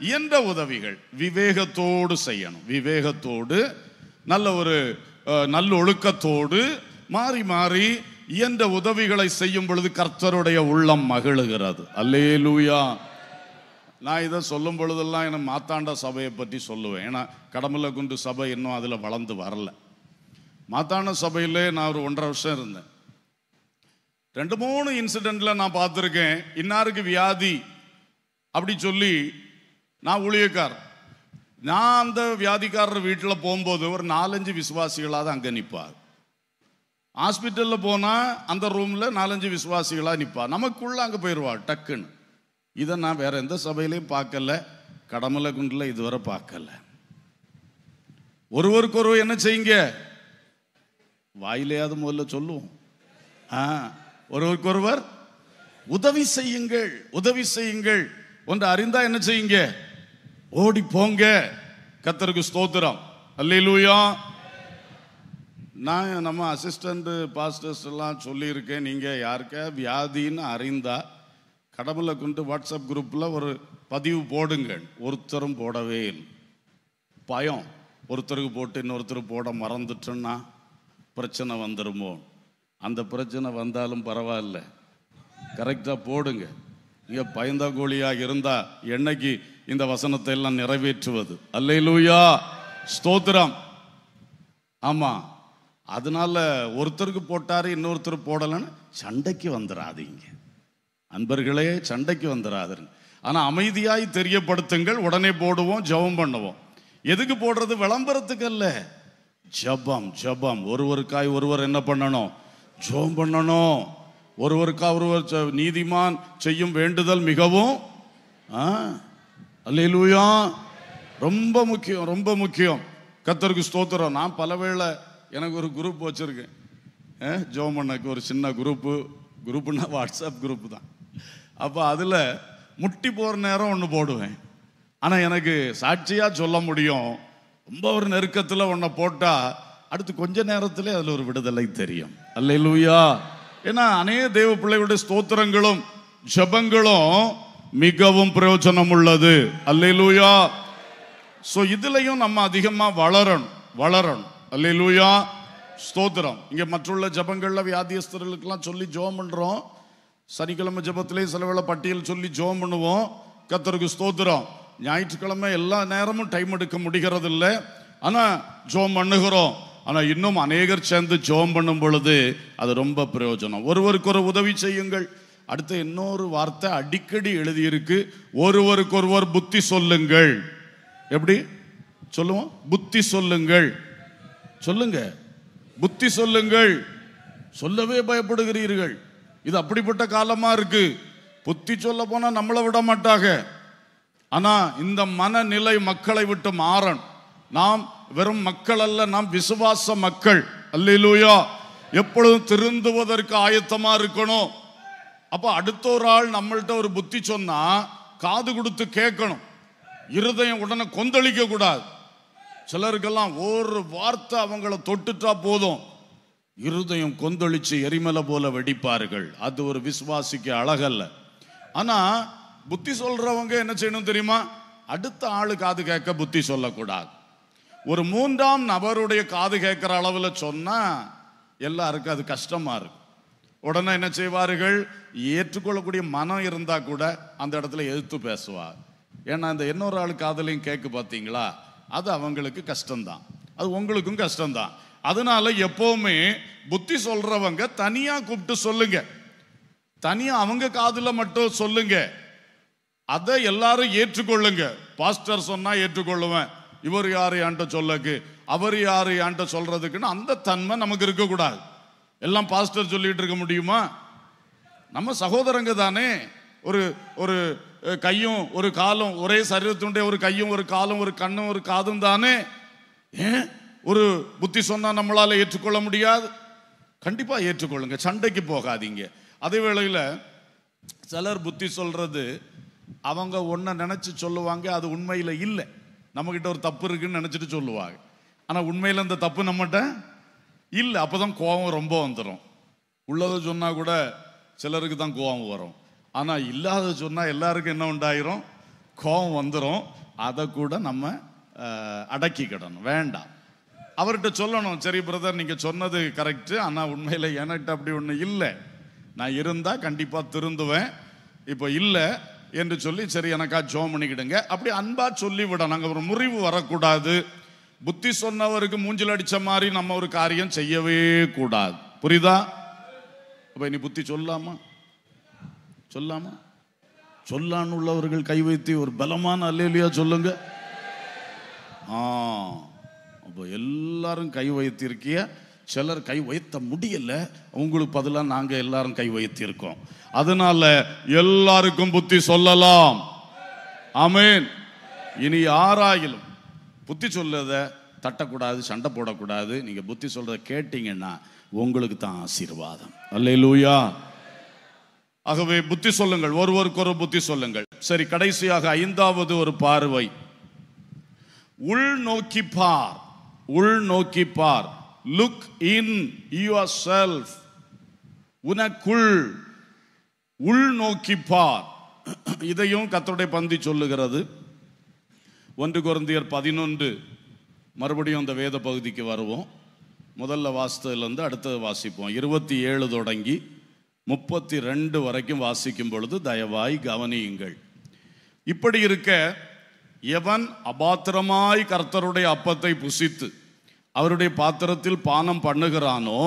Speaker 1: இயன்ற உதவிகள் விவேகத்தோடு செய்யணும் விவேகத்தோடு நல்ல ஒரு நல்லொழுக்கத்தோடு மாறி மாறி இயன்ற உதவிகளை செய்யும் பொழுது கர்த்தருடைய உள்ளம் மகிழுகிறது அல்லே லூயா நான் இதை சொல்லும் பொழுதெல்லாம் எனக்கு மாத்தாண்ட சபையை பற்றி சொல்லுவேன் ஏன்னா கடமில் குண்டு சபை இன்னும் அதில் வளர்ந்து வரல மாத்தாண்ட சபையிலே நான் ஒரு ஒன்றரை வருஷம் இருந்தேன் ரெண்டு மூணு இன்சிடெண்ட்டில் நான் பார்த்துருக்கேன் இன்னாருக்கு வியாதி அப்படி சொல்லி நான் ஊழியக்காரன் நான் அந்த வியாதிக்காரர் வீட்டில் போகும்போது ஒரு நாலஞ்சு விசுவாசிகளாக தான் அங்கே நிற்பார் ஹாஸ்பிட்டலில் போனால் அந்த ரூமில் நாலஞ்சு விசுவாசிகளாக நிற்பா நமக்குள்ளே அங்கே போயிடுவாள் டக்குன்னு இதை நான் வேற எந்த சபையிலையும் பார்க்கல கடமலை குண்டில் இதுவரை பார்க்கல ஒருவருக்கு ஒருவர் என்ன செய்யுங்க வாயிலையாவது முதல்ல சொல்லுவோம் ஆ ஒருவருக்கு ஒருவர் உதவி செய்யுங்கள் உதவி செய்யுங்கள் ஒன்று அறிந்தா என்ன செய்யுங்க ஓடி போங்க கத்தருக்கு ஸ்தோத்திரம் அல்லூயா நான் நம்ம அசிஸ்டன்ட் பாஸ்டர்ஸ் எல்லாம் சொல்லியிருக்கேன் நீங்கள் யாருக்க வியாதின்னு அறிந்தா கடவுளை கொண்டு வாட்ஸ்அப் குரூப்பில் ஒரு பதிவு போடுங்கள் ஒருத்தரும் போடவே பயம் ஒருத்தருக்கு போட்டு இன்னொருத்தர் போட மறந்துட்டோன்னா பிரச்சனை வந்துடுமோ அந்த பிரச்சனை வந்தாலும் பரவாயில்ல கரெக்டாக போடுங்க இங்கே பயந்த கோழியாக இருந்தால் என்னைக்கு இந்த வசனத்தை எல்லாம் நிறைவேற்றுவது அல்லையிலூயா ஸ்தோத்திரம் ஆமாம் அதனால ஒருத்தருக்கு போட்டார் இன்னொருத்தர் போடலைன்னு சண்டைக்கு வந்துடாதீங்க அன்பர்களே சண்டைக்கு வந்துடாதுன்னு ஆனால் அமைதியாய் தெரியப்படுத்துங்கள் உடனே போடுவோம் ஜபம் பண்ணுவோம் எதுக்கு போடுறது விளம்பரத்துக்கு அல்ல ஜபம் ஜபம் ஒருவருக்காய் ஒருவர் என்ன பண்ணணும் ஜபம் பண்ணணும் ஒருவருக்கா ஒருவர் நீதிமான் செய்யும் வேண்டுதல் மிகவும் அல்லூயா ரொம்ப முக்கியம் ரொம்ப முக்கியம் கத்தருக்கு ஸ்தோத்திரம் நான் பலவேளை எனக்கு ஒரு குரூப் வச்சுருக்கேன் ஜோமண்ணக்கு பண்ணக்கு ஒரு சின்ன குரூப்பு குரூப்புன்னா வாட்ஸ்அப் குரூப்பு தான் அப்போ அதில் முட்டி போகிற நேரம் ஒன்று போடுவேன் ஆனால் எனக்கு சாட்சியாக சொல்ல முடியும் ரொம்ப ஒரு நெருக்கத்தில் ஒன்றை போட்டால் அடுத்து கொஞ்ச நேரத்திலே அதில் ஒரு விடுதலை தெரியும் அல்ல லூயா ஏன்னா அநேக தெய்வ பிள்ளைகளுடைய ஸ்தோத்திரங்களும் ஜபங்களும் மிகவும் பிரயோஜனம் உள்ளது அல்ல லூயா ஸோ இதுலையும் நம்ம அதிகமாக வளரணும் வளரணும் அல்ல லூயா ஸ்தோத்திரம் இங்கே மற்றுள்ள ஜபங்களில் வியாதியஸ்தர்களுக்கெல்லாம் சொல்லி ஜோம் பண்ணுறோம் சனிக்கிழமை ஜபத்திலே சில பட்டியல் சொல்லி ஜோம் பண்ணுவோம் கத்தருக்கு ஸ்தோத்திரம் ஞாயிற்றுக்கிழமை எல்லா நேரமும் டைம் எடுக்க முடிகிறது இல்லை ஆனால் ஜோம் பண்ணுகிறோம் ஆனால் இன்னும் அநேகர் சேர்ந்து ஜோம் பண்ணும் பொழுது அது ரொம்ப பிரயோஜனம் ஒருவருக்கு ஒரு உதவி செய்யுங்கள் அடுத்து இன்னொரு வார்த்தை அடிக்கடி எழுதியிருக்கு ஒருவருக்கு ஒருவர் புத்தி சொல்லுங்கள் எப்படி சொல்லுவோம் புத்தி சொல்லுங்கள் சொல்லுங்க புத்தி சொல்லுங்கள் சொல்லவே பயப்படுகிறீர்கள் இது அப்படிப்பட்ட காலமாக இருக்கு புத்தி சொல்ல போனால் நம்மளை விட மாட்டாங்க ஆனால் இந்த மனநிலை மக்களை விட்டு மாறன் நாம் வெறும் மக்கள் அல்ல நாம் விசுவாச மக்கள் அல்லூயா எப்பொழுதும் திருந்துவதற்கு ஆயத்தமாக இருக்கணும் அப்போ அடுத்த ஒரு ஆள் நம்மள்கிட்ட ஒரு புத்தி சொன்னால் காது கொடுத்து கேட்கணும் இருதயம் உடனே கொந்தளிக்க கூடாது சிலருக்கெல்லாம் ஒரு வார்த்தை அவங்கள தொட்டுட்டா போதும் இருதயம் கொந்தொழிச்சு எரிமலை போல வெடிப்பார்கள் அது ஒரு விசுவாசிக்க அழகல்ல ஆனா புத்தி சொல்றவங்க என்ன செய்யணும் தெரியுமா அடுத்த ஆளு காது கேட்க புத்தி சொல்லக்கூடாது ஒரு மூன்றாம் நபருடைய காது கேட்குற அளவில் சொன்னால் எல்லாருக்கும் அது கஷ்டமாக இருக்கும் உடனே என்ன செய்வார்கள் ஏற்றுக்கொள்ளக்கூடிய மனம் இருந்தால் கூட அந்த இடத்துல எதிர்த்து பேசுவார் ஏன்னா அந்த இன்னொரு ஆள் காதலையும் கேட்க பார்த்தீங்களா அது அவங்களுக்கு கஷ்டம்தான் அது உங்களுக்கும் கஷ்டம்தான் அதனால எப்போவுமே புத்தி சொல்றவங்க தனியா கூப்பிட்டு சொல்லுங்க தனியா அவங்க காதுல மட்டும் சொல்லுங்க அதை எல்லாரும் ஏற்றுக்கொள்ளுங்க பாஸ்டர் சொன்னா ஏற்றுக்கொள்ளுவேன் இவர் யாரு என்கிட்ட சொல்லக்கு அவர் யாரு என்கிட்ட சொல்றதுக்குன்னு அந்த தன்மை நமக்கு இருக்கக்கூடாது எல்லாம் பாஸ்டர் சொல்லிட்டு இருக்க முடியுமா நம்ம சகோதரங்க தானே ஒரு ஒரு கையும் ஒரு காலும் ஒரே சரீரத்துடைய ஒரு கையும் ஒரு காலும் ஒரு கண்ணும் ஒரு காதும் தானே ஏன் ஒரு புத்தி சொன்னால் நம்மளால் ஏற்றுக்கொள்ள முடியாது கண்டிப்பாக ஏற்றுக்கொள்ளுங்க சண்டைக்கு போகாதீங்க அதே வேளையில் சிலர் புத்தி சொல்கிறது அவங்க ஒன்றை நினச்சி சொல்லுவாங்க அது உண்மையில் இல்லை நம்மக்கிட்ட ஒரு தப்பு இருக்குன்னு நினச்சிட்டு சொல்லுவாங்க ஆனால் உண்மையில் அந்த தப்பு நம்மகிட்ட இல்லை அப்போ தான் கோபம் ரொம்ப வந்துடும் உள்ளதை சொன்னால் கூட சிலருக்கு தான் கோபம் வரும் ஆனால் இல்லாத சொன்னால் எல்லாருக்கும் என்ன உண்டாயிரும் கோபம் வந்துடும் அதை கூட நம்ம அடக்கிக்கிடணும் வேண்டாம் அவர்கிட்ட சொல்லணும் சரி பிரதர் நீங்கள் சொன்னது கரெக்டு ஆனால் உண்மையில் என்கிட்ட அப்படி ஒன்று இல்லை நான் இருந்தால் கண்டிப்பாக திருந்துவேன் இப்போ இல்லை என்று சொல்லி சரி எனக்கா ஜோம் பண்ணிக்கிடுங்க அப்படி அன்பாக சொல்லிவிடணும் நாங்கள் ஒரு முறிவு வரக்கூடாது புத்தி சொன்னவருக்கு மூஞ்சில் அடித்த மாதிரி நம்ம ஒரு காரியம் செய்யவே கூடாது புரியுதா அப்போ இனி புத்தி சொல்லாமா சொல்லாமா சொல்லான்னு உள்ளவர்கள் கை வைத்து ஒரு பலமான அல்லேலியா சொல்லுங்க ஆ அப்போ எல்லாரும் கை வைத்திருக்கிய சிலர் கை வைத்த முடியல உங்களுக்கு பதிலாக நாங்கள் எல்லாரும் கை வைத்திருக்கோம் அதனால எல்லாருக்கும் புத்தி சொல்லலாம் அமேன் இனி யாராயிலும் புத்தி சொல்லத தட்டக்கூடாது சண்டை போடக்கூடாது நீங்கள் புத்தி சொல்கிறத கேட்டீங்கன்னா உங்களுக்கு தான் ஆசீர்வாதம் அல்ல லூயா ஆகவே புத்தி சொல்லுங்கள் ஒருவருக்கு ஒரு புத்தி சொல்லுங்கள் சரி கடைசியாக ஐந்தாவது ஒரு பார்வை நோக்கி பார் உள்நோக்கி பார் லுக் இன் யுவர் செல்ஃப் உனக்குள் உள்நோக்கி பார் இதையும் கத்தருடைய பந்தி சொல்லுகிறது ஒன்று குருந்தியர் பதினொன்று மறுபடியும் அந்த வேத பகுதிக்கு வருவோம் முதல்ல வாசித்ததுலேருந்து அடுத்தது வாசிப்போம் இருபத்தி ஏழு தொடங்கி முப்பத்தி ரெண்டு வரைக்கும் வாசிக்கும் பொழுது தயவாய் கவனியுங்கள் இப்படி இருக்க எவன் அபாத்திரமாய் கர்த்தருடைய அப்பத்தை புசித்து அவருடைய பாத்திரத்தில் பானம் பண்ணுகிறானோ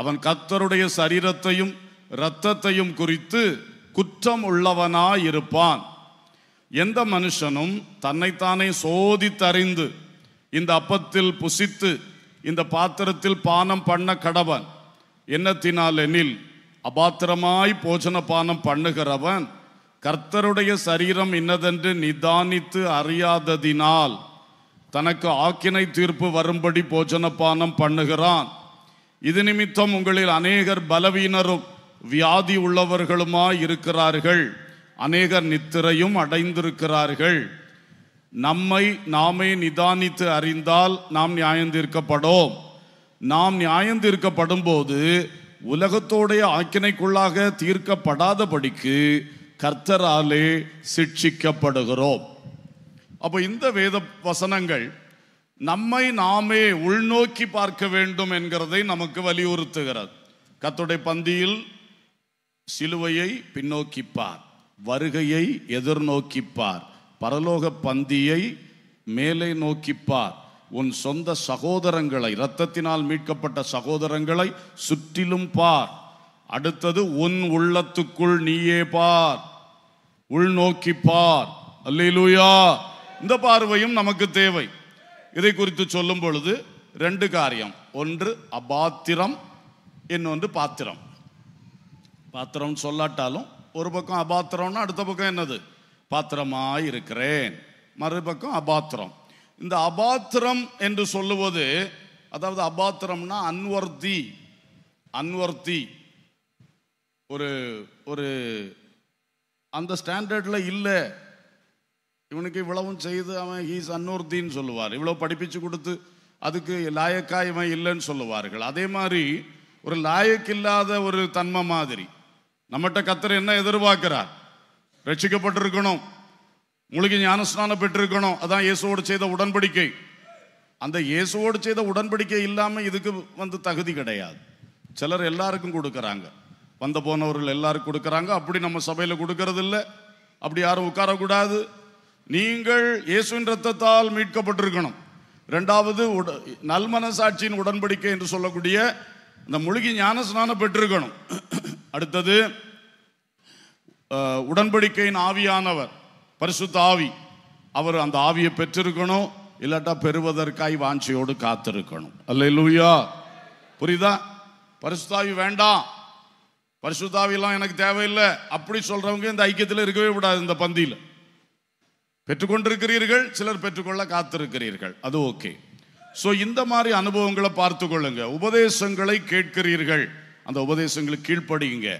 Speaker 1: அவன் கத்தருடைய சரீரத்தையும் இரத்தத்தையும் குறித்து குற்றம் உள்ளவனாயிருப்பான் எந்த மனுஷனும் தன்னைத்தானே சோதித்தறிந்து இந்த அப்பத்தில் புசித்து இந்த பாத்திரத்தில் பானம் பண்ண கடவன் என்னத்தினால் எனில் அபாத்திரமாய் போஜன பானம் பண்ணுகிறவன் கர்த்தருடைய சரீரம் இன்னதென்று நிதானித்து அறியாததினால் தனக்கு ஆக்கினை தீர்ப்பு வரும்படி போஜனப்பானம் பண்ணுகிறான் இது நிமித்தம் உங்களில் அநேகர் பலவீனரும் வியாதி உள்ளவர்களுமாய் இருக்கிறார்கள் அநேகர் நித்திரையும் அடைந்திருக்கிறார்கள் நம்மை நாமே நிதானித்து அறிந்தால் நாம் நியாயந்தீர்க்கப்படும் நாம் நியாயந்தீர்க்கப்படும் போது உலகத்தோடைய ஆக்கினைக்குள்ளாக தீர்க்கப்படாதபடிக்கு கர்த்தராலே சிட்சிக்கப்படுகிறோம் அப்போ இந்த வேத வசனங்கள் நம்மை நாமே உள்நோக்கி பார்க்க வேண்டும் என்கிறதை நமக்கு வலியுறுத்துகிறது கத்துடைய பந்தியில் சிலுவையை பின்னோக்கிப்பார் வருகையை எதிர்நோக்கிப்பார் பரலோக பந்தியை மேலே நோக்கிப்பார் உன் சொந்த சகோதரங்களை இரத்தத்தினால் மீட்கப்பட்ட சகோதரங்களை சுற்றிலும் பார் அடுத்தது உன் உள்ளத்துக்குள் நீயே பார் உள்நோக்கிப்பார் பார் இந்த பார்வையும் நமக்கு தேவை இதை குறித்து சொல்லும் பொழுது ரெண்டு காரியம் ஒன்று அபாத்திரம் இன்னொன்று பாத்திரம் பாத்திரம் சொல்லாட்டாலும் ஒரு பக்கம் அபாத்திரம்னா அடுத்த பக்கம் என்னது பாத்திரமாக இருக்கிறேன் மறுபக்கம் அபாத்திரம் இந்த அபாத்திரம் என்று சொல்லுவது அதாவது அபாத்திரம்னா அன்வர்த்தி அன்வர்த்தி ஒரு ஒரு அந்த ஸ்டாண்டர்டில் இல்லை இவனுக்கு இவ்வளவும் செய்து அவன் ஹீஸ் அன்னோர்த்தின்னு சொல்லுவார் இவ்வளோ படிப்பிச்சு கொடுத்து அதுக்கு லாயக்கா இவன் இல்லைன்னு சொல்லுவார்கள் அதே மாதிரி ஒரு லாயக் இல்லாத ஒரு தன்மை மாதிரி நம்மகிட்ட கத்தர் என்ன எதிர்பார்க்கிறார் ரட்சிக்கப்பட்டிருக்கணும் மூலிகை ஞானஸ்நானம் பெற்றிருக்கணும் அதான் இயேசுவோடு செய்த உடன்படிக்கை அந்த இயேசுவோடு செய்த உடன்படிக்கை இல்லாமல் இதுக்கு வந்து தகுதி கிடையாது சிலர் எல்லாருக்கும் கொடுக்குறாங்க வந்த போனவர்கள் எல்லாருக்கும் கொடுக்குறாங்க அப்படி நம்ம சபையில் கொடுக்கறதில்ல அப்படி யாரும் உட்காரக்கூடாது நீங்கள் இயேசுவின் ரத்தத்தால் மீட்கப்பட்டிருக்கணும் ரெண்டாவது உட நல்மனசாட்சியின் உடன்படிக்கை என்று சொல்லக்கூடிய இந்த முழுகி ஞானஸ்நானம் பெற்றிருக்கணும் அடுத்தது உடன்படிக்கையின் ஆவியானவர் பரிசுத்த ஆவி அவர் அந்த ஆவியை பெற்றிருக்கணும் இல்லாட்டா பெறுவதற்காய் வாஞ்சியோடு காத்திருக்கணும் அல்ல இல்லையா புரியுதா பரிசுத்தாவி வேண்டாம் பரிசுத்தாவிலாம் எனக்கு தேவையில்லை அப்படி சொல்கிறவங்க இந்த ஐக்கியத்தில் இருக்கவே கூடாது இந்த பந்தியில் பெற்றுக்கொண்டிருக்கிறீர்கள் சிலர் பெற்றுக்கொள்ள காத்திருக்கிறீர்கள் அது ஓகே ஸோ இந்த மாதிரி அனுபவங்களை பார்த்து கொள்ளுங்க உபதேசங்களை கேட்கிறீர்கள் அந்த உபதேசங்களுக்கு கீழ்ப்படியுங்க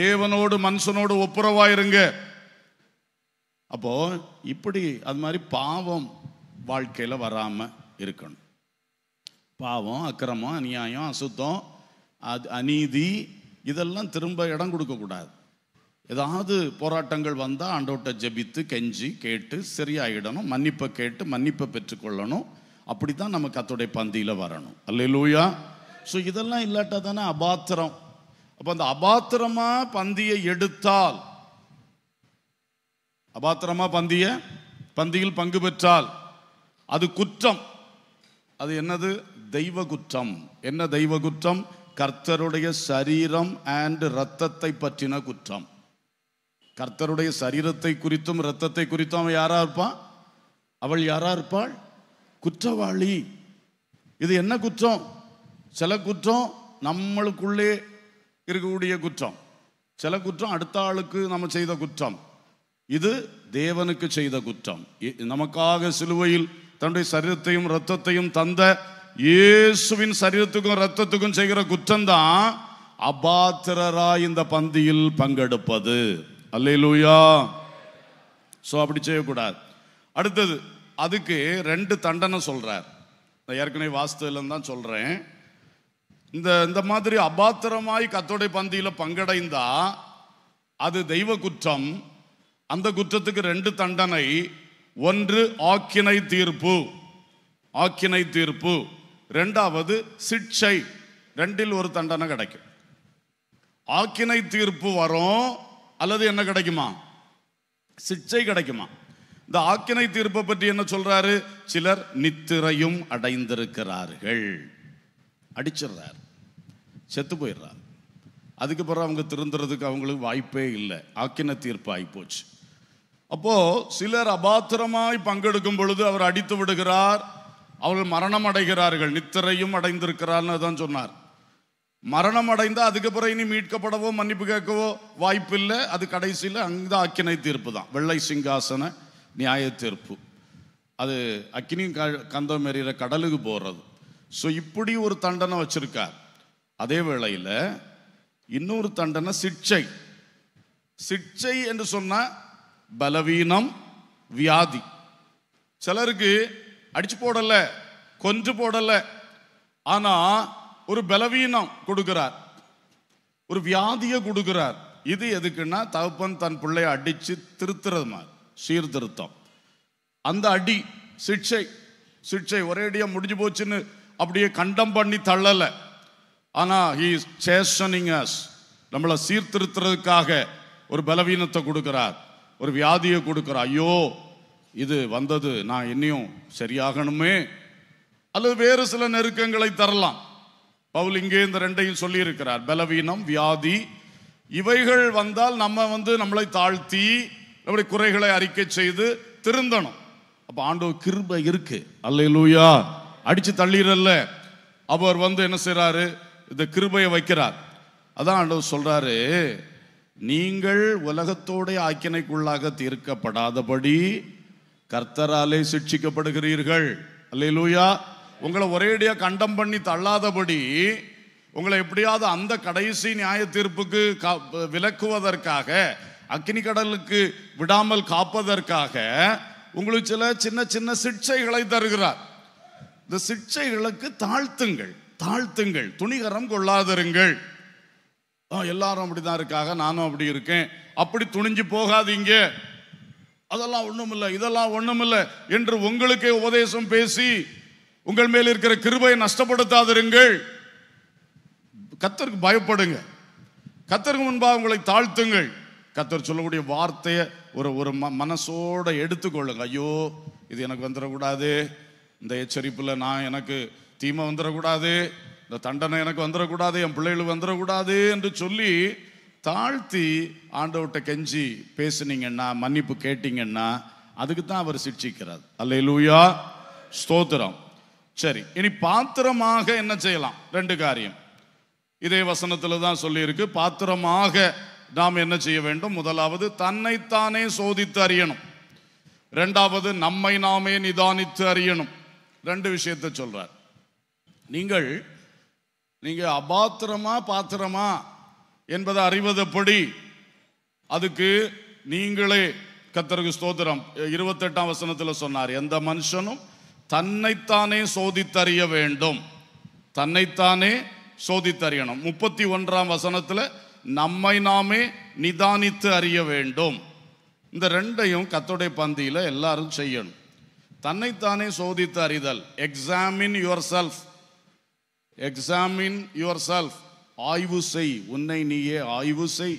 Speaker 1: தேவனோடு மனுஷனோடு ஒப்புரவாயிருங்க அப்போ இப்படி அது மாதிரி பாவம் வாழ்க்கையில் வராமல் இருக்கணும் பாவம் அக்கிரமம் அநியாயம் அசுத்தம் அது அநீதி இதெல்லாம் திரும்ப இடம் கொடுக்கக்கூடாது ஏதாவது போராட்டங்கள் வந்தால் ஆண்டவர்கிட்ட ஜெபித்து கெஞ்சி கேட்டு சரியாகிடணும் மன்னிப்பை கேட்டு மன்னிப்பை பெற்றுக்கொள்ளணும் அப்படி தான் நம்ம கத்தோடைய பந்தியில் வரணும் அல்லையிலூயா ஸோ இதெல்லாம் இல்லாட்டா தானே அபாத்திரம் அப்போ அந்த அபாத்திரமாக பந்தியை எடுத்தால் அபாத்திரமாக பந்தியை பந்தியில் பங்கு பெற்றால் அது குற்றம் அது என்னது தெய்வ குற்றம் என்ன தெய்வ குற்றம் கர்த்தருடைய சரீரம் அண்ட் ரத்தத்தை பற்றின குற்றம் கர்த்தருடைய சரீரத்தை குறித்தும் இரத்தத்தை குறித்தும் அவன் யாரா இருப்பான் அவள் யாரா இருப்பாள் குற்றவாளி இது என்ன குற்றம் சில குற்றம் நம்மளுக்குள்ளே இருக்கக்கூடிய குற்றம் சில குற்றம் அடுத்த ஆளுக்கு நம்ம செய்த குற்றம் இது தேவனுக்கு செய்த குற்றம் நமக்காக சிலுவையில் தன்னுடைய சரீரத்தையும் ரத்தத்தையும் தந்த இயேசுவின் சரீரத்துக்கும் ரத்தத்துக்கும் செய்கிற குற்றம்தான் அபாத்திரராய் இந்த பந்தியில் பங்கெடுப்பது அல்லையிலூயா ஸோ அப்படி செய்யக்கூடாது அடுத்தது அதுக்கு ரெண்டு தண்டனை சொல்கிறார் நான் ஏற்கனவே வாஸ்துவிலன்னு தான் சொல்கிறேன் இந்த இந்த மாதிரி அபாத்திரமாய் கத்தோடை பந்தியில் பங்கடைந்தா அது தெய்வ குற்றம் அந்த குற்றத்துக்கு ரெண்டு தண்டனை ஒன்று ஆக்கினை தீர்ப்பு ஆக்கினை தீர்ப்பு ரெண்டாவது சிட்சை ரெண்டில் ஒரு தண்டனை கிடைக்கும் ஆக்கினை தீர்ப்பு வரும் அல்லது என்ன கிடைக்குமா சிக்ஷை கிடைக்குமா இந்த ஆக்கினை தீர்ப்பை பற்றி என்ன சொல்றாரு சிலர் நித்திரையும் அடைந்திருக்கிறார்கள் அடிச்சிடுறார் செத்து போயிடுறார் அதுக்கு பிறகு அவங்க திருந்துறதுக்கு அவங்களுக்கு வாய்ப்பே இல்லை ஆக்கின தீர்ப்பு ஆகிப்போச்சு அப்போ சிலர் அபாத்திரமாய் பங்கெடுக்கும் பொழுது அவர் அடித்து விடுகிறார் அவர்கள் மரணம் அடைகிறார்கள் நித்திரையும் அடைந்திருக்கிறார்னு தான் சொன்னார் மரணம் அடைந்தால் அதுக்கப்புறம் இனி மீட்கப்படவோ மன்னிப்பு கேட்கவோ வாய்ப்பு இல்லை அது கடைசியில் அங்கே அக்கினை தீர்ப்பு தான் வெள்ளை சிங்காசன நியாய தீர்ப்பு அது அக்கினியும் க கந்தம் எறிகிற கடலுக்கு போடுறது ஸோ இப்படி ஒரு தண்டனை வச்சுருக்கார் அதே வேளையில் இன்னொரு தண்டனை சிக்ஷை சிக்ஷை என்று சொன்னால் பலவீனம் வியாதி சிலருக்கு அடிச்சு போடலை கொஞ்சம் போடலை ஆனால் ஒரு பலவீனம் கொடுக்கிறார் ஒரு வியாதியை கொடுக்கிறார் இது எதுக்குன்னா தகப்பன் தன் பிள்ளைய அடித்து திருத்துறது மாதிரி சீர்திருத்தம் அந்த அடி சிக்ஷை சிக்ஷை அடியாக முடிஞ்சு போச்சுன்னு அப்படியே கண்டம் பண்ணி தள்ளலை ஆனால் ஹீ சேஷனிங் அஸ் நம்மளை சீர்திருத்துறதுக்காக ஒரு பலவீனத்தை கொடுக்குறார் ஒரு வியாதியை கொடுக்குறார் ஐயோ இது வந்தது நான் இன்னும் சரியாகணுமே அல்லது வேறு சில நெருக்கங்களை தரலாம் பவுல் இங்கே இந்த ரெண்டையும் சொல்லியிருக்கிறார் பலவீனம் வியாதி இவைகள் வந்தால் நம்ம வந்து நம்மளை தாழ்த்தி நம்முடைய குறைகளை அறிக்கை செய்து திருந்தணும் அப்போ ஆண்டவர் கிருப இருக்கு அல்லையிலூயா அடித்து தள்ளிடல அவர் வந்து என்ன செய்கிறாரு இந்த கிருபையை வைக்கிறார் அதான் ஆண்டவர் சொல்கிறாரு நீங்கள் உலகத்தோடைய ஆக்கினைக்குள்ளாக தீர்க்கப்படாதபடி கர்த்தராலே சிட்சிக்கப்படுகிறீர்கள் அல்லையிலூயா உங்களை ஒரேடியாக கண்டம் பண்ணி தள்ளாதபடி உங்களை எப்படியாவது அந்த கடைசி நியாய தீர்ப்புக்கு விலக்குவதற்காக அக்னி கடலுக்கு விடாமல் காப்பதற்காக உங்களுக்கு சில சின்ன சின்ன சிக்ஷைகளை தருகிறார் இந்த சிக்ஷைகளுக்கு தாழ்த்துங்கள் தாழ்த்துங்கள் துணிகரம் கொள்ளாதருங்கள் எல்லாரும் அப்படிதான் இருக்காக நானும் அப்படி இருக்கேன் அப்படி துணிஞ்சு போகாதீங்க அதெல்லாம் ஒண்ணுமில்லை இதெல்லாம் ஒண்ணுமில்லை என்று உங்களுக்கே உபதேசம் பேசி உங்கள் மேல் இருக்கிற கிருபையை நஷ்டப்படுத்தாதிருங்கள் கத்தருக்கு பயப்படுங்க கத்தருக்கு முன்பாக உங்களை தாழ்த்துங்கள் கத்தர் சொல்லக்கூடிய வார்த்தையை ஒரு ஒரு ம மனசோட எடுத்துக்கொள்ளுங்க ஐயோ இது எனக்கு வந்துடக்கூடாது இந்த எச்சரிப்பில் நான் எனக்கு தீமை வந்துடக்கூடாது இந்த தண்டனை எனக்கு வந்துடக்கூடாது என் பிள்ளைகளுக்கு வந்துடக்கூடாது என்று சொல்லி தாழ்த்தி ஆண்டவட்ட கெஞ்சி பேசுனீங்கன்னா மன்னிப்பு கேட்டீங்கன்னா அதுக்கு தான் அவர் சிக்ஷிக்கிறார் அல்ல லூயா ஸ்தோத்திரம் சரி இனி பாத்திரமாக என்ன செய்யலாம் ரெண்டு காரியம் இதே வசனத்தில் தான் சொல்லியிருக்கு பாத்திரமாக நாம் என்ன செய்ய வேண்டும் முதலாவது தன்னைத்தானே சோதித்து அறியணும் ரெண்டாவது நம்மை நாமே நிதானித்து அறியணும் ரெண்டு விஷயத்தை சொல்றார் நீங்கள் நீங்க அபாத்திரமா பாத்திரமா என்பதை அறிவதப்படி அதுக்கு நீங்களே கத்தருக்கு ஸ்தோத்திரம் இருபத்தெட்டாம் வசனத்தில் சொன்னார் எந்த மனுஷனும் தன்னைத்தானே சோதித்தறிய வேண்டும் தன்னைத்தானே சோதித்தறியணும் முப்பத்தி ஒன்றாம் வசனத்தில் நம்மை நாமே நிதானித்து அறிய வேண்டும் இந்த ரெண்டையும் கத்தோடைய பந்தியில் எல்லாரும் செய்யணும் தன்னைத்தானே சோதித்து அறிதல் examine yourself examine yourself ஆய்வு செய் உன்னை நீயே ஆய்வு செய்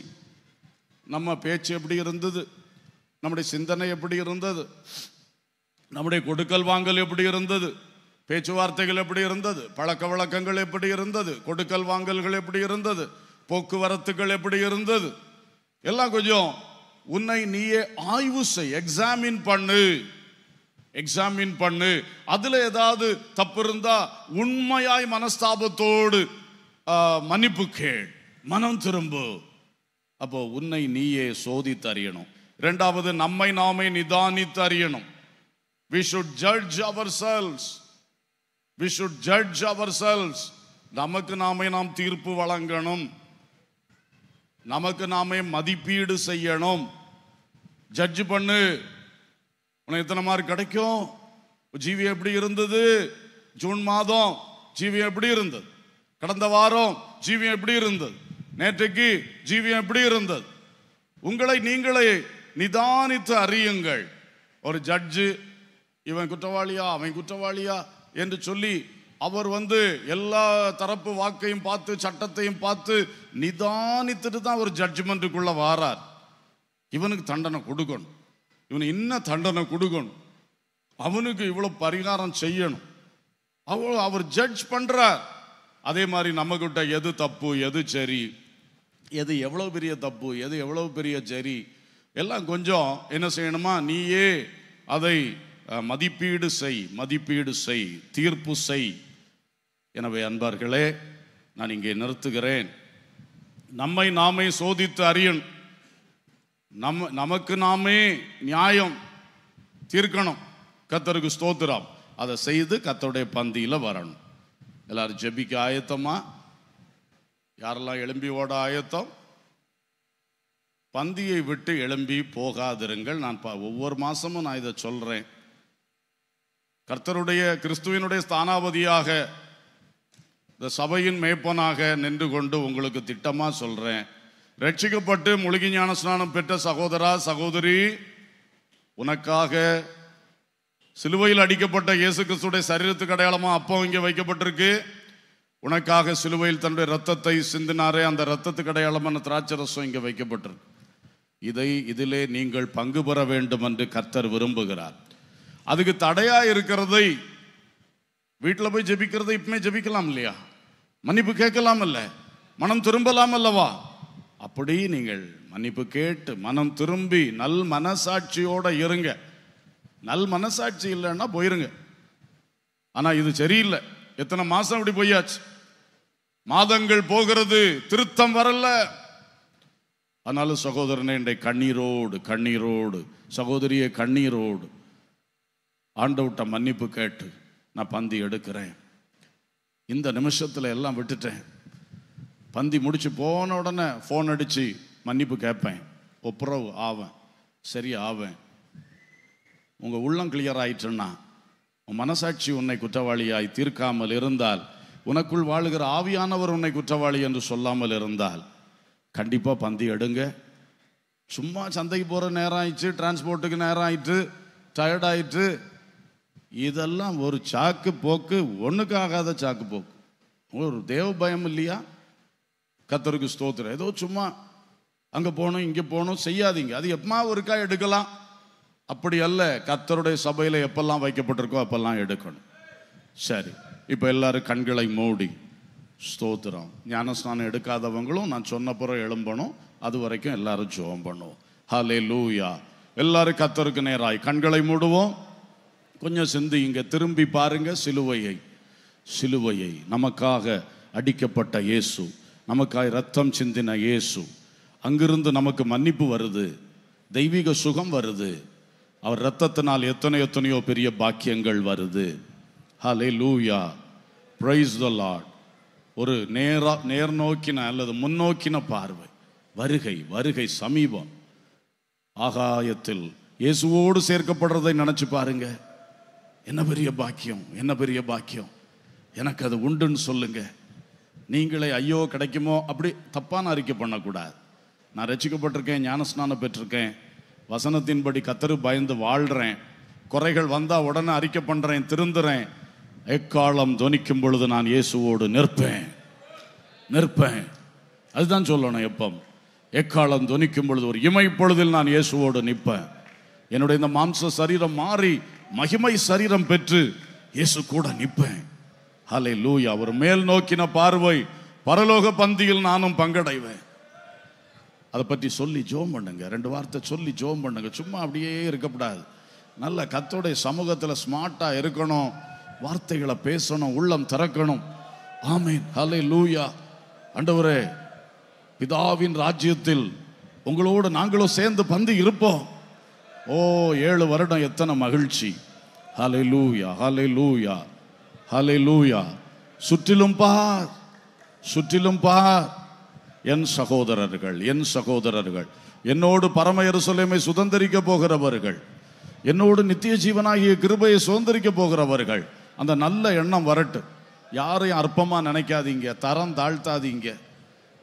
Speaker 1: நம்ம பேச்சு எப்படி இருந்தது நம்முடைய சிந்தனை எப்படி இருந்தது நம்முடைய கொடுக்கல் வாங்கல் எப்படி இருந்தது பேச்சுவார்த்தைகள் எப்படி இருந்தது பழக்க வழக்கங்கள் எப்படி இருந்தது கொடுக்கல் வாங்கல்கள் எப்படி இருந்தது போக்குவரத்துகள் எப்படி இருந்தது எல்லாம் கொஞ்சம் உன்னை நீயே ஆய்வு செய் எக்ஸாமின் பண்ணு எக்ஸாமின் பண்ணு அதில் ஏதாவது தப்பு இருந்தா உண்மையாய் மனஸ்தாபத்தோடு மன்னிப்பு கேள் மனம் திரும்பு அப்போ உன்னை நீயே சோதித்து அறியணும் இரண்டாவது நம்மை நாமே நிதானித்து அறியணும் we should judge ourselves we should judge ourselves நமக்கு நாமே நாம் தீர்ப்பு வழங்கணும் நமக்கு நாமே மதிப்பீடு செய்யணும் ஜட்ஜ் பண்ணு உனக்கு எத்தனை மார்க் கிடைக்கும் ஜீவி எப்படி இருந்தது ஜூன் மாதம் ஜீவி எப்படி இருந்தது கடந்த வாரம் ஜீவி எப்படி இருந்தது நேற்றைக்கு ஜீவி எப்படி இருந்தது உங்களை நீங்களே நிதானித்து அறியுங்கள் ஒரு ஜட்ஜு இவன் குற்றவாளியா அவன் குற்றவாளியா என்று சொல்லி அவர் வந்து எல்லா தரப்பு வாக்கையும் பார்த்து சட்டத்தையும் பார்த்து நிதானித்துட்டு தான் ஒரு ஜட்ஜ்மெண்ட்டுக்குள்ள வாரார் இவனுக்கு தண்டனை கொடுக்கணும் இவன் என்ன தண்டனை கொடுக்கணும் அவனுக்கு இவ்வளோ பரிகாரம் செய்யணும் அவ்வளோ அவர் ஜட்ஜ் பண்ணுறார் அதே மாதிரி நம்மக்கிட்ட எது தப்பு எது சரி எது எவ்வளோ பெரிய தப்பு எது எவ்வளோ பெரிய சரி எல்லாம் கொஞ்சம் என்ன செய்யணுமா நீயே அதை மதிப்பீடு செய் மதிப்பீடு செய் தீர்ப்பு செய் எனவே அன்பார்களே நான் இங்கே நிறுத்துகிறேன் நம்மை நாமே சோதித்து அறியும் நம் நமக்கு நாமே நியாயம் தீர்க்கணும் கத்தருக்கு ஸ்தோத்திரம் அதை செய்து கத்தருடைய பந்தியில் வரணும் எல்லாரும் ஜெபிக்க ஆயத்தமா யாரெல்லாம் எழும்பி ஓட ஆயத்தம் பந்தியை விட்டு எழும்பி போகாதிருங்கள் நான் ஒவ்வொரு மாதமும் நான் இதை சொல்கிறேன் கர்த்தருடைய கிறிஸ்துவனுடைய ஸ்தானாபதியாக இந்த சபையின் மேய்ப்பனாக நின்று கொண்டு உங்களுக்கு திட்டமாக சொல்கிறேன் ரட்சிக்கப்பட்டு முழுகி ஞான ஸ்நானம் பெற்ற சகோதரா சகோதரி உனக்காக சிலுவையில் அடிக்கப்பட்ட இயேசு கிறிஸ்துடைய சரீரத்துக்கு அடையாளமாக அப்பம் இங்கே வைக்கப்பட்டிருக்கு உனக்காக சிலுவையில் தன்னுடைய ரத்தத்தை சிந்தினாரே அந்த ரத்தத்துக்கு அடையாளமான திராட்சை ரசம் இங்கே வைக்கப்பட்டிருக்கு இதை இதிலே நீங்கள் பங்கு பெற வேண்டும் என்று கர்த்தர் விரும்புகிறார் அதுக்கு தடையா இருக்கிறதை வீட்டில் போய் ஜெபிக்கிறதை இப்பவுமே ஜெபிக்கலாம் இல்லையா மன்னிப்பு கேட்கலாம் இல்ல மனம் திரும்பலாம் அல்லவா அப்படி நீங்கள் மன்னிப்பு கேட்டு மனம் திரும்பி நல் மனசாட்சியோட இருங்க நல் மனசாட்சி இல்லைன்னா போயிருங்க ஆனால் இது சரியில்லை எத்தனை மாதம் அப்படி போயாச்சு மாதங்கள் போகிறது திருத்தம் வரல அதனால சகோதரனே இன்றை கண்ணீரோடு கண்ணீரோடு சகோதரிய கண்ணீரோடு ஆண்டவுட்ட மன்னிப்பு கேட்டு நான் பந்தி எடுக்கிறேன் இந்த நிமிஷத்தில் எல்லாம் விட்டுட்டேன் பந்தி முடிச்சு போன உடனே ஃபோன் அடித்து மன்னிப்பு கேட்பேன் ஒப்புரவு ஆவேன் சரி ஆவேன் உங்கள் உள்ளம் கிளியர் ஆயிட்டுன்னா உன் மனசாட்சி உன்னை குற்றவாளியாய் தீர்க்காமல் இருந்தால் உனக்குள் வாழுகிற ஆவியானவர் உன்னை குற்றவாளி என்று சொல்லாமல் இருந்தால் கண்டிப்பாக பந்தி எடுங்க சும்மா சந்தைக்கு போகிற நேரம் ஆயிடுச்சு டிரான்ஸ்போர்ட்டுக்கு நேரம் ஆயிட்டு டயர்டாயிட்டு இதெல்லாம் ஒரு சாக்கு போக்கு ஒன்றுக்கு ஆகாத சாக்கு போக்கு ஒரு தேவ பயம் இல்லையா கத்தருக்கு ஸ்தோத்திரம் ஏதோ சும்மா அங்கே போகணும் இங்கே போகணும் செய்யாதீங்க அது எப்பமா ஒருக்கா எடுக்கலாம் அப்படி அல்ல கத்தருடைய சபையில் எப்பெல்லாம் வைக்கப்பட்டிருக்கோ அப்பெல்லாம் எடுக்கணும் சரி இப்போ எல்லாரும் கண்களை மூடி ஸ்தோத்திரம் ஞானஸ்நானம் எடுக்காதவங்களும் நான் சொன்னப்புறம் எழும்பணும் அது வரைக்கும் எல்லாரும் ஜோம் பண்ணுவோம் ஹலே லூயா எல்லாரும் கத்தருக்கு நேராய் கண்களை மூடுவோம் கொஞ்சம் சிந்தியுங்க திரும்பி பாருங்க சிலுவையை சிலுவையை நமக்காக அடிக்கப்பட்ட இயேசு நமக்காய் ரத்தம் சிந்தின இயேசு அங்கிருந்து நமக்கு மன்னிப்பு வருது தெய்வீக சுகம் வருது அவர் ரத்தத்தினால் எத்தனை எத்தனையோ பெரிய பாக்கியங்கள் வருது ஹலே லூயா ப்ரைஸ் த லாட் ஒரு நேரா நேர்நோக்கின அல்லது முன்னோக்கின பார்வை வருகை வருகை சமீபம் ஆகாயத்தில் இயேசுவோடு சேர்க்கப்படுறதை நினச்சி பாருங்கள் என்ன பெரிய பாக்கியம் என்ன பெரிய பாக்கியம் எனக்கு அது உண்டுன்னு சொல்லுங்க நீங்களே ஐயோ கிடைக்குமோ அப்படி தப்பான அறிக்கை பண்ணக்கூடாது நான் ரசிக்கப்பட்டிருக்கேன் ஞானஸ்நானம் பெற்றிருக்கேன் வசனத்தின்படி கத்தரு பயந்து வாழ்கிறேன் குறைகள் வந்தால் உடனே அறிக்கை பண்ணுறேன் திருந்துறேன் எக்காலம் துணிக்கும் பொழுது நான் இயேசுவோடு நிற்பேன் நிற்பேன் அதுதான் சொல்லணும் எப்பம் எக்காலம் துணிக்கும் பொழுது ஒரு இமை பொழுதில் நான் இயேசுவோடு நிற்பேன் என்னுடைய இந்த மாம்ச சரீரம் மாறி மகிமை சரீரம் பெற்று இயேசு கூட நிற்பேன் ஹலே லூயா அவர் மேல் நோக்கின பார்வை பரலோக பந்தியில் நானும் பங்கடைவேன் அதை பற்றி சொல்லி ஜோம் பண்ணுங்க ரெண்டு வார்த்தை சொல்லி ஜோம் பண்ணுங்க சும்மா அப்படியே இருக்கக்கூடாது நல்ல கத்தோடைய சமூகத்தில் ஸ்மார்ட்டாக இருக்கணும் வார்த்தைகளை பேசணும் உள்ளம் திறக்கணும் ஆமீன் ஹலே லூயா அண்டவரே பிதாவின் ராஜ்யத்தில் உங்களோடு நாங்களும் சேர்ந்து பந்து இருப்போம் ஓ ஏழு வருடம் எத்தனை மகிழ்ச்சி ஹலை லூயா ஹலை லூயா ஹலை லூயா சுற்றிலும் பா சுற்றிலும் பா என் சகோதரர்கள் என் சகோதரர்கள் என்னோடு பரம எருசலேமை சுதந்திரிக்க போகிறவர்கள் என்னோடு நித்திய ஜீவனாகிய கிருபையை சுதந்திரிக்க போகிறவர்கள் அந்த நல்ல எண்ணம் வரட்டு யாரையும் அற்பமாக நினைக்காதீங்க தரம் தாழ்த்தாதீங்க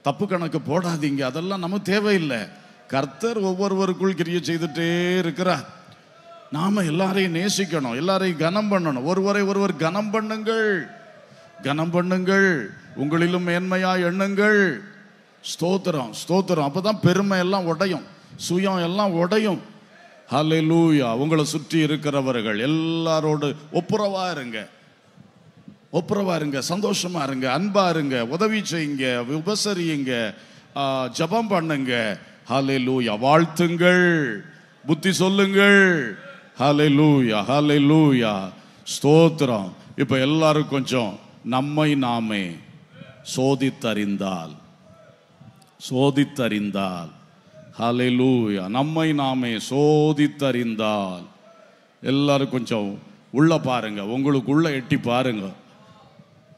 Speaker 1: தப்பு கணக்கு போடாதீங்க அதெல்லாம் நமக்கு தேவையில்லை கர்த்தர் ஒவ்வொருவருக்குள் கிரிய செய்துட்டே இருக்கிறார் நாம் எல்லாரையும் நேசிக்கணும் எல்லாரையும் கனம் பண்ணணும் ஒருவரை ஒருவர் கனம் பண்ணுங்கள் கனம் பண்ணுங்கள் உங்களிலும் மேன்மையா எண்ணுங்கள் ஸ்தோத்திரம் ஸ்தோத்திரம் அப்போ தான் பெருமை எல்லாம் உடையும் சுயம் எல்லாம் உடையும் ஹலே லூயா உங்களை சுற்றி இருக்கிறவர்கள் எல்லாரோடு ஒப்புரவா இருங்க ஒப்புரவா இருங்க சந்தோஷமா இருங்க அன்பா இருங்க உதவி செய்யுங்க உபசரியுங்க ஜபம் பண்ணுங்க ஹலை லூயா வாழ்த்துங்கள் புத்தி சொல்லுங்கள் ஹலே லூயா ஹலே லூயா ஸ்தோத்திரம் இப்போ எல்லாரும் கொஞ்சம் நம்மை நாமே சோதித்தறிந்தால் சோதித்தறிந்தால் ஹலே லூயா நம்மை நாமே சோதித்தறிந்தால் எல்லாரும் கொஞ்சம் உள்ள பாருங்க உள்ள எட்டி பாருங்க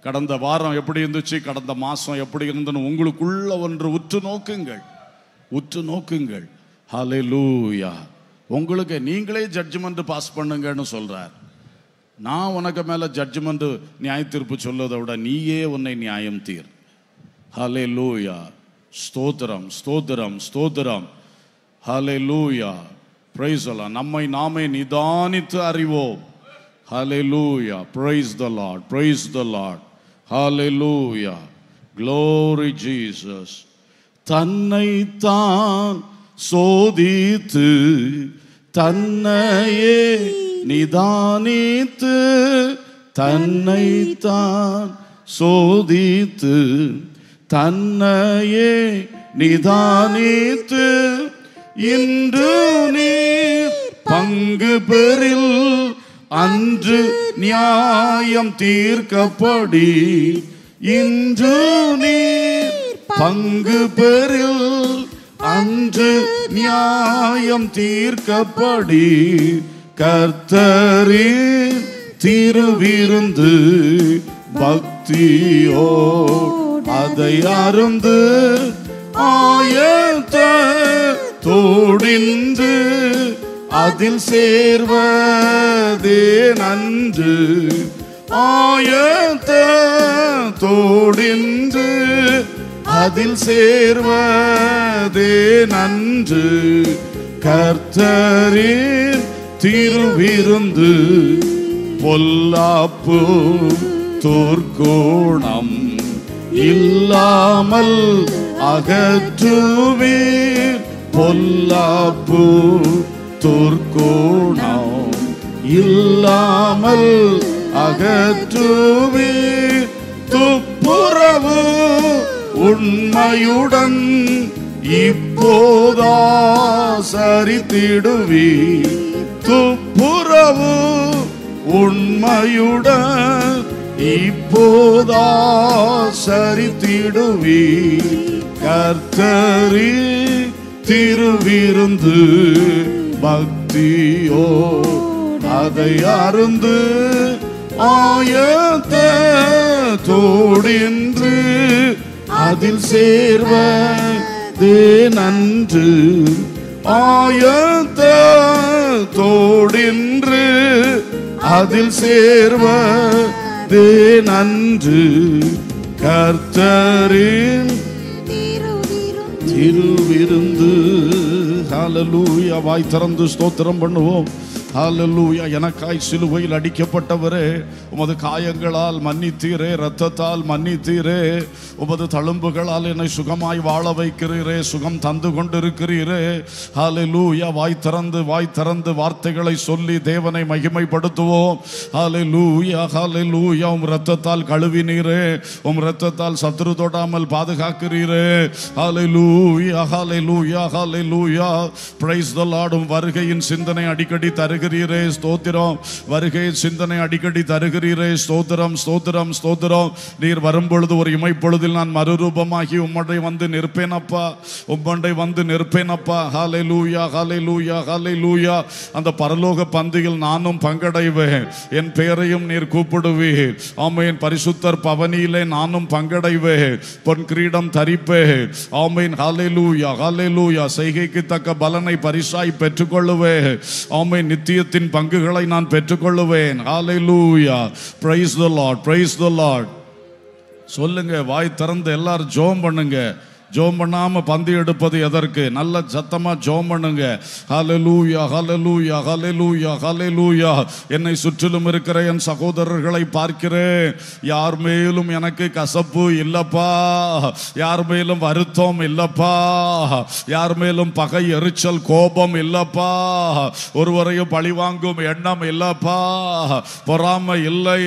Speaker 1: கடந்த வாரம் எப்படி இருந்துச்சு கடந்த மாதம் எப்படி இருந்துன்னு உங்களுக்குள்ள ஒன்று உற்று நோக்குங்கள் உற்று நோக்குங்கள் ஹலே லூயா உங்களுக்கு நீங்களே ஜட்ஜ்மெண்ட் பாஸ் பண்ணுங்கன்னு சொல்கிறார் நான் உனக்கு மேலே ஜட்ஜ்மெண்ட் நியாய தீர்ப்பு சொல்லதை விட நீயே உன்னை நியாயம் தீர் ஹலே லூயா ஸ்தோத்திரம் ஸ்தோத்திரம் ஸ்தோத்திரம் ஹலே லூயா பிரைஸ் சொல்லலாம் நம்மை நாமே நிதானித்து அறிவோம் hallelujah praise the Lord praise the Lord hallelujah glory Jesus தன்னைத்தான் சோதித்து தன்னையே நிதானித்து தன்னைத்தான் சோதித்து தன்னையே நிதானித்து இன்று நீ பங்கு பெறில் அன்று நியாயம் தீர்க்கப்படி இன்று நீ பங்கு பெறில் அன்று நியாயம் தீர்க்கப்படி கர்த்தரே திருவிருந்து பக்தியோ அதை அருந்து ஆயத்த தோடிந்து அதில் சேர்வதே நன்று ஆயத்த தோடிந்து அதில் சேர்வதே நன்று கர்த்தரின் திருவிருந்து பொல்லாப்பு தோர்கோணம் இல்லாமல் அகற்றுவீர் பொல்லாப்பு தோர்கோணம் இல்லாமல் அகற்றுவீர் துப்புற உண்மையுடன் இப்போதா சரித்திடுவி துப்புரவு உண்மையுடன் இப்போதா சரித்திடுவி கர்த்தரி திருவிருந்து பக்தியோ அதை அருந்து ஆயத்தோடின்று அதில் சேர்வது நன்று ஆயத்த தோடின்று அதில் சேர்வது நன்று கர்த்தரின் திருவிருந்து ஹலலூயா வாய் திறந்து ஸ்தோத்திரம் பண்ணுவோம் ஹலலூயா எனக்காய் சிலுவையில் அடிக்கப்பட்டவரே உமது காயங்களால் மன்னித்தீரே இரத்தத்தால் மன்னித்தீரே உமது தழும்புகளால் என்னை சுகமாய் வாழ வைக்கிறீரே சுகம் தந்து கொண்டிருக்கிறீரே ஹலலூயா வாய் திறந்து வாய் திறந்து வார்த்தைகளை சொல்லி தேவனை மகிமைப்படுத்துவோம் ஹலலூயா ஹலலூயா உம் இரத்தத்தால் கழுவினீரே உம் இரத்தத்தால் சத்ரு தொடாமல் பாதுகாக்கிறீரே hallelujah hallelujah hallelujah praise the வருகையின் சிந்தனை அடிக்கடி தருகிறேன் தருகிறீரே ஸ்தோத்திரம் வருகை சிந்தனை அடிக்கடி தருகிறீரே ஸ்தோத்திரம் ஸ்தோத்திரம் ஸ்தோத்திரம் நீர் வரும்பொழுது ஒரு இமைப்பொழுதில் நான் மறுரூபமாகி உம்மண்டை வந்து நிற்பேன் அப்பா உம்மண்டை வந்து நிற்பேன் அப்பா ஹாலை லூயா ஹாலை லூயா ஹாலை லூயா அந்த பரலோக பந்தியில் நானும் பங்கடைவேன் என் பெயரையும் நீர் கூப்பிடுவீர் ஆமையின் பரிசுத்தர் பவனியிலே நானும் பங்கடைவேன் பொன் கிரீடம் தரிப்பே ஆமையின் ஹாலை லூயா ஹாலை லூயா செய்கைக்கு தக்க பலனை பரிசாய் பெற்றுக்கொள்ளுவே ஆமை நித்திய நித்தியத்தின் பங்குகளை நான் பெற்றுக்கொள்ளுவேன் லூயா பிரைஸ் த பிரைஸ் த சொல்லுங்க வாய் திறந்து எல்லாரும் ஜோம் பண்ணுங்க ஜோம் பண்ணாம பந்து எடுப்பது எதற்கு நல்ல சத்தமா ஜோம் பண்ணுங்க ஹலலூயா ஹலலூயா ஹலலூயா ஹலலூயா என்னை சுற்றிலும் இருக்கிற என் சகோதரர்களை பார்க்கிறேன் யார் மேலும் எனக்கு கசப்பு இல்லப்பா யார் மேலும் வருத்தம் இல்லப்பா யார் மேலும் பகை எரிச்சல் கோபம் இல்லப்பா ஒருவரையும் பழிவாங்கும் எண்ணம் இல்லப்பா பொறாமை இல்லை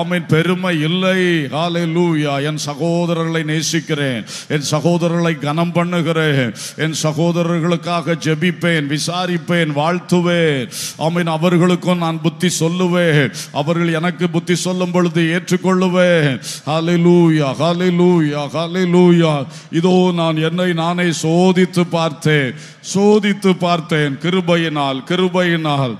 Speaker 1: அவன் பெருமை இல்லை ஹாலே லூயா என் சகோதரர்களை நேசிக்கிறேன் என் சகோதர சகோதரர்களை கனம் பண்ணுகிறேன் என் சகோதரர்களுக்காக ஜெபிப்பேன் விசாரிப்பேன் வாழ்த்துவேன் ஆமீன் அவர்களுக்கும் நான் புத்தி சொல்லுவேன் அவர்கள் எனக்கு புத்தி சொல்லும் பொழுது ஏற்றுக்கொள்ளுவேன் ஹலிலூயா ஹலிலூயா ஹலிலூயா இதோ நான் என்னை நானே சோதித்து பார்த்தேன் சோதித்து பார்த்தேன் கிருபையினால் கிருபையினால்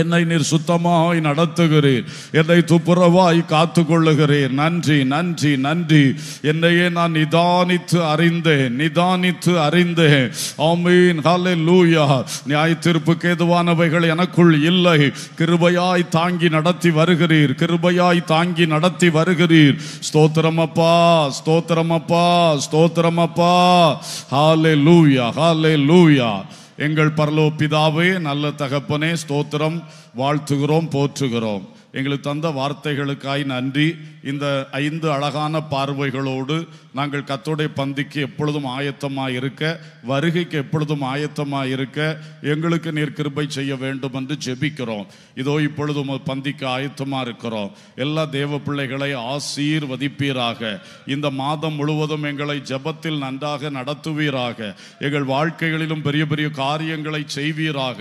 Speaker 1: என்னை நீர் சுத்தமாய் நடத்துகிறீர் என்னை துப்புரவாய் காத்து கொள்ளுகிறீர் நன்றி நன்றி நன்றி என்னையே நான் நிதானித்து அறிந்தேன் நிதானித்து அறிந்தேன் ஆமீன் ஹாலே லூயா நியாய தீர்ப்புக்கு எதுவானவைகள் எனக்குள் இல்லை கிருபையாய் தாங்கி நடத்தி வருகிறீர் கிருபையாய் தாங்கி நடத்தி வருகிறீர் ஸ்தோத்திரமப்பா ஸ்தோத்திரமப்பா ஸ்தோத்திரமப்பா ஹாலே லூயா ஹாலே லூயா எங்கள் பரலோ பிதாவே நல்ல தகப்பனே ஸ்தோத்திரம் வாழ்த்துகிறோம் போற்றுகிறோம் எங்களுக்கு தந்த வார்த்தைகளுக்காய் நன்றி இந்த ஐந்து அழகான பார்வைகளோடு நாங்கள் கத்தோடைய பந்திக்கு எப்பொழுதும் ஆயத்தமாக இருக்க வருகைக்கு எப்பொழுதும் ஆயத்தமாக இருக்க எங்களுக்கு நீர் கிருபை செய்ய வேண்டும் என்று ஜெபிக்கிறோம் இதோ இப்பொழுது உமது பந்திக்கு ஆயத்தமாக இருக்கிறோம் எல்லா தேவ பிள்ளைகளை ஆசீர்வதிப்பீராக இந்த மாதம் முழுவதும் எங்களை ஜபத்தில் நன்றாக நடத்துவீராக எங்கள் வாழ்க்கைகளிலும் பெரிய பெரிய காரியங்களை செய்வீராக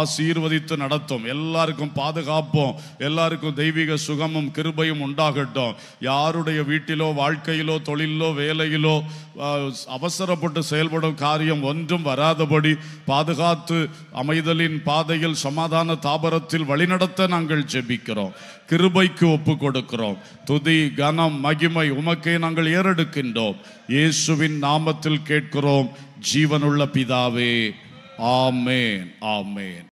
Speaker 1: ஆசீர்வதித்து நடத்தும் எல்லாருக்கும் பாதுகாப்போம் எல்லாருக்கும் தெய்வீக சுகமும் கிருபையும் உண்டாகட்டும் யாருடைய வீட்டிலோ வாழ்க்கையிலோ தொழிலோ வேலையிலோ அவசரப்பட்டு செயல்படும் காரியம் ஒன்றும் வராதபடி பாதுகாத்து அமைதலின் பாதையில் சமாதான தாபரத்தில் வழிநடத்த நாங்கள் ஜெபிக்கிறோம் கிருபைக்கு ஒப்பு கொடுக்கிறோம் துதி கனம் மகிமை உமக்கை நாங்கள் ஏறெடுக்கின்றோம் இயேசுவின் நாமத்தில் கேட்கிறோம் ஜீவனுள்ள பிதாவே ஆமேன் ஆமேன்